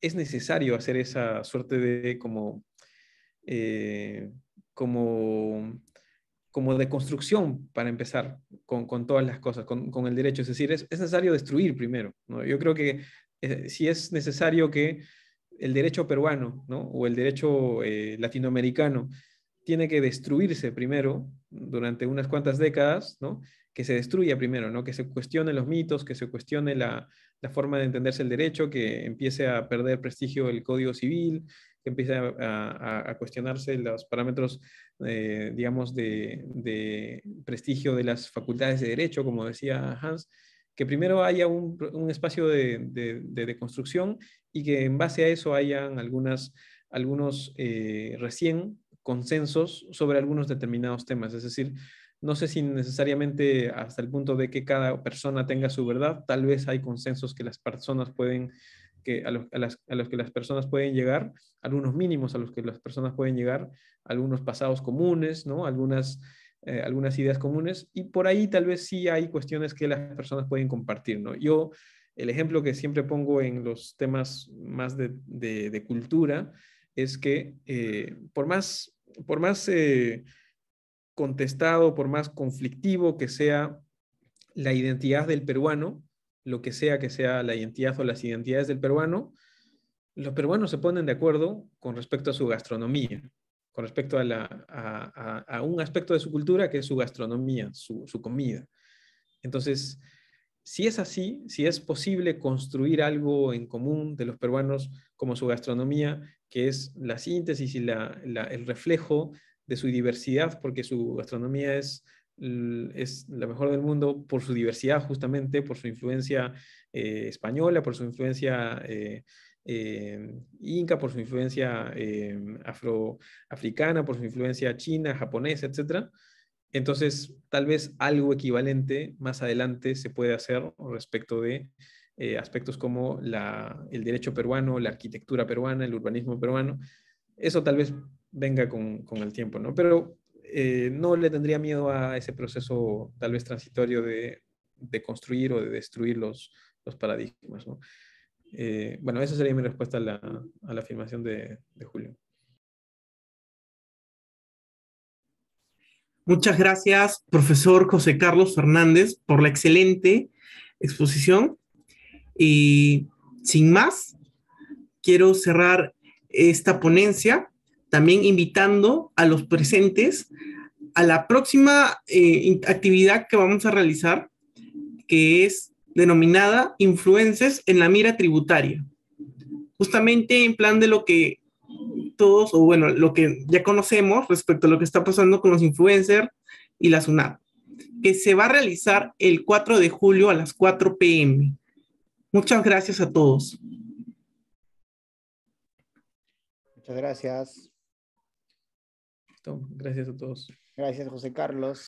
es necesario hacer esa suerte de como, como, como de construcción para empezar con, todas las cosas, con, el derecho. Es decir, es, necesario destruir primero. Yo creo que si es necesario que el derecho peruano ¿no? o el derecho latinoamericano tiene que destruirse primero durante unas cuantas décadas, que se destruya primero, ¿no? que se cuestionen los mitos, que se cuestione la, forma de entenderse el derecho, que empiece a perder prestigio el Código Civil, que empiece a, cuestionarse los parámetros, eh, digamos, de, prestigio de las facultades de derecho, como decía Hans, que primero haya un, espacio de, de, construcción y que en base a eso hayan algunas, algunos eh, recién consensos sobre algunos determinados temas. Es decir, no sé si necesariamente hasta el punto de que cada persona tenga su verdad, tal vez hay consensos que las personas pueden, que a, los, que las personas pueden llegar, algunos mínimos a los que las personas pueden llegar, algunos pasados comunes, ¿no? Algunas, eh, algunas ideas comunes y por ahí tal vez sí hay cuestiones que las personas pueden compartir, ¿no? Yo, el ejemplo que siempre pongo en los temas más de, de, de cultura es que eh, por más, por más eh, contestado, por más conflictivo que sea la identidad del peruano, lo que sea que sea la identidad o las identidades del peruano, los peruanos se ponen de acuerdo con respecto a su gastronomía, con respecto a, un aspecto de su cultura que es su gastronomía, su, su comida. Entonces, si es así, si es posible construir algo en común de los peruanos como su gastronomía, que es la síntesis y el reflejo de su diversidad, porque su gastronomía es, la mejor del mundo por su diversidad justamente, por su influencia eh, española, por su influencia eh, eh, inca, por su influencia afroafricana, por su influencia china, japonesa, etc. Entonces, tal vez algo equivalente más adelante se puede hacer respecto de eh, aspectos como el derecho peruano, la arquitectura peruana, el urbanismo peruano. Eso tal vez venga con, el tiempo, ¿no? Pero eh, no le tendría miedo a ese proceso tal vez transitorio de, construir o de destruir los, paradigmas, ¿no? Eh, bueno, esa sería mi respuesta a la, afirmación de Julio. Muchas gracias, profesor José Carlos Fernández, por la excelente exposición. Y sin más, quiero cerrar esta ponencia, también invitando a los presentes a la próxima eh, actividad que vamos a realizar, que es denominada Influences en la mira tributaria. Justamente en plan de lo que todos, o bueno, lo que ya conocemos respecto a lo que está pasando con los influencers y la SUNAT, que se va a realizar el 4 de julio a las 4 pm. Muchas gracias a todos. Muchas gracias. Gracias a todos. Gracias, José Carlos.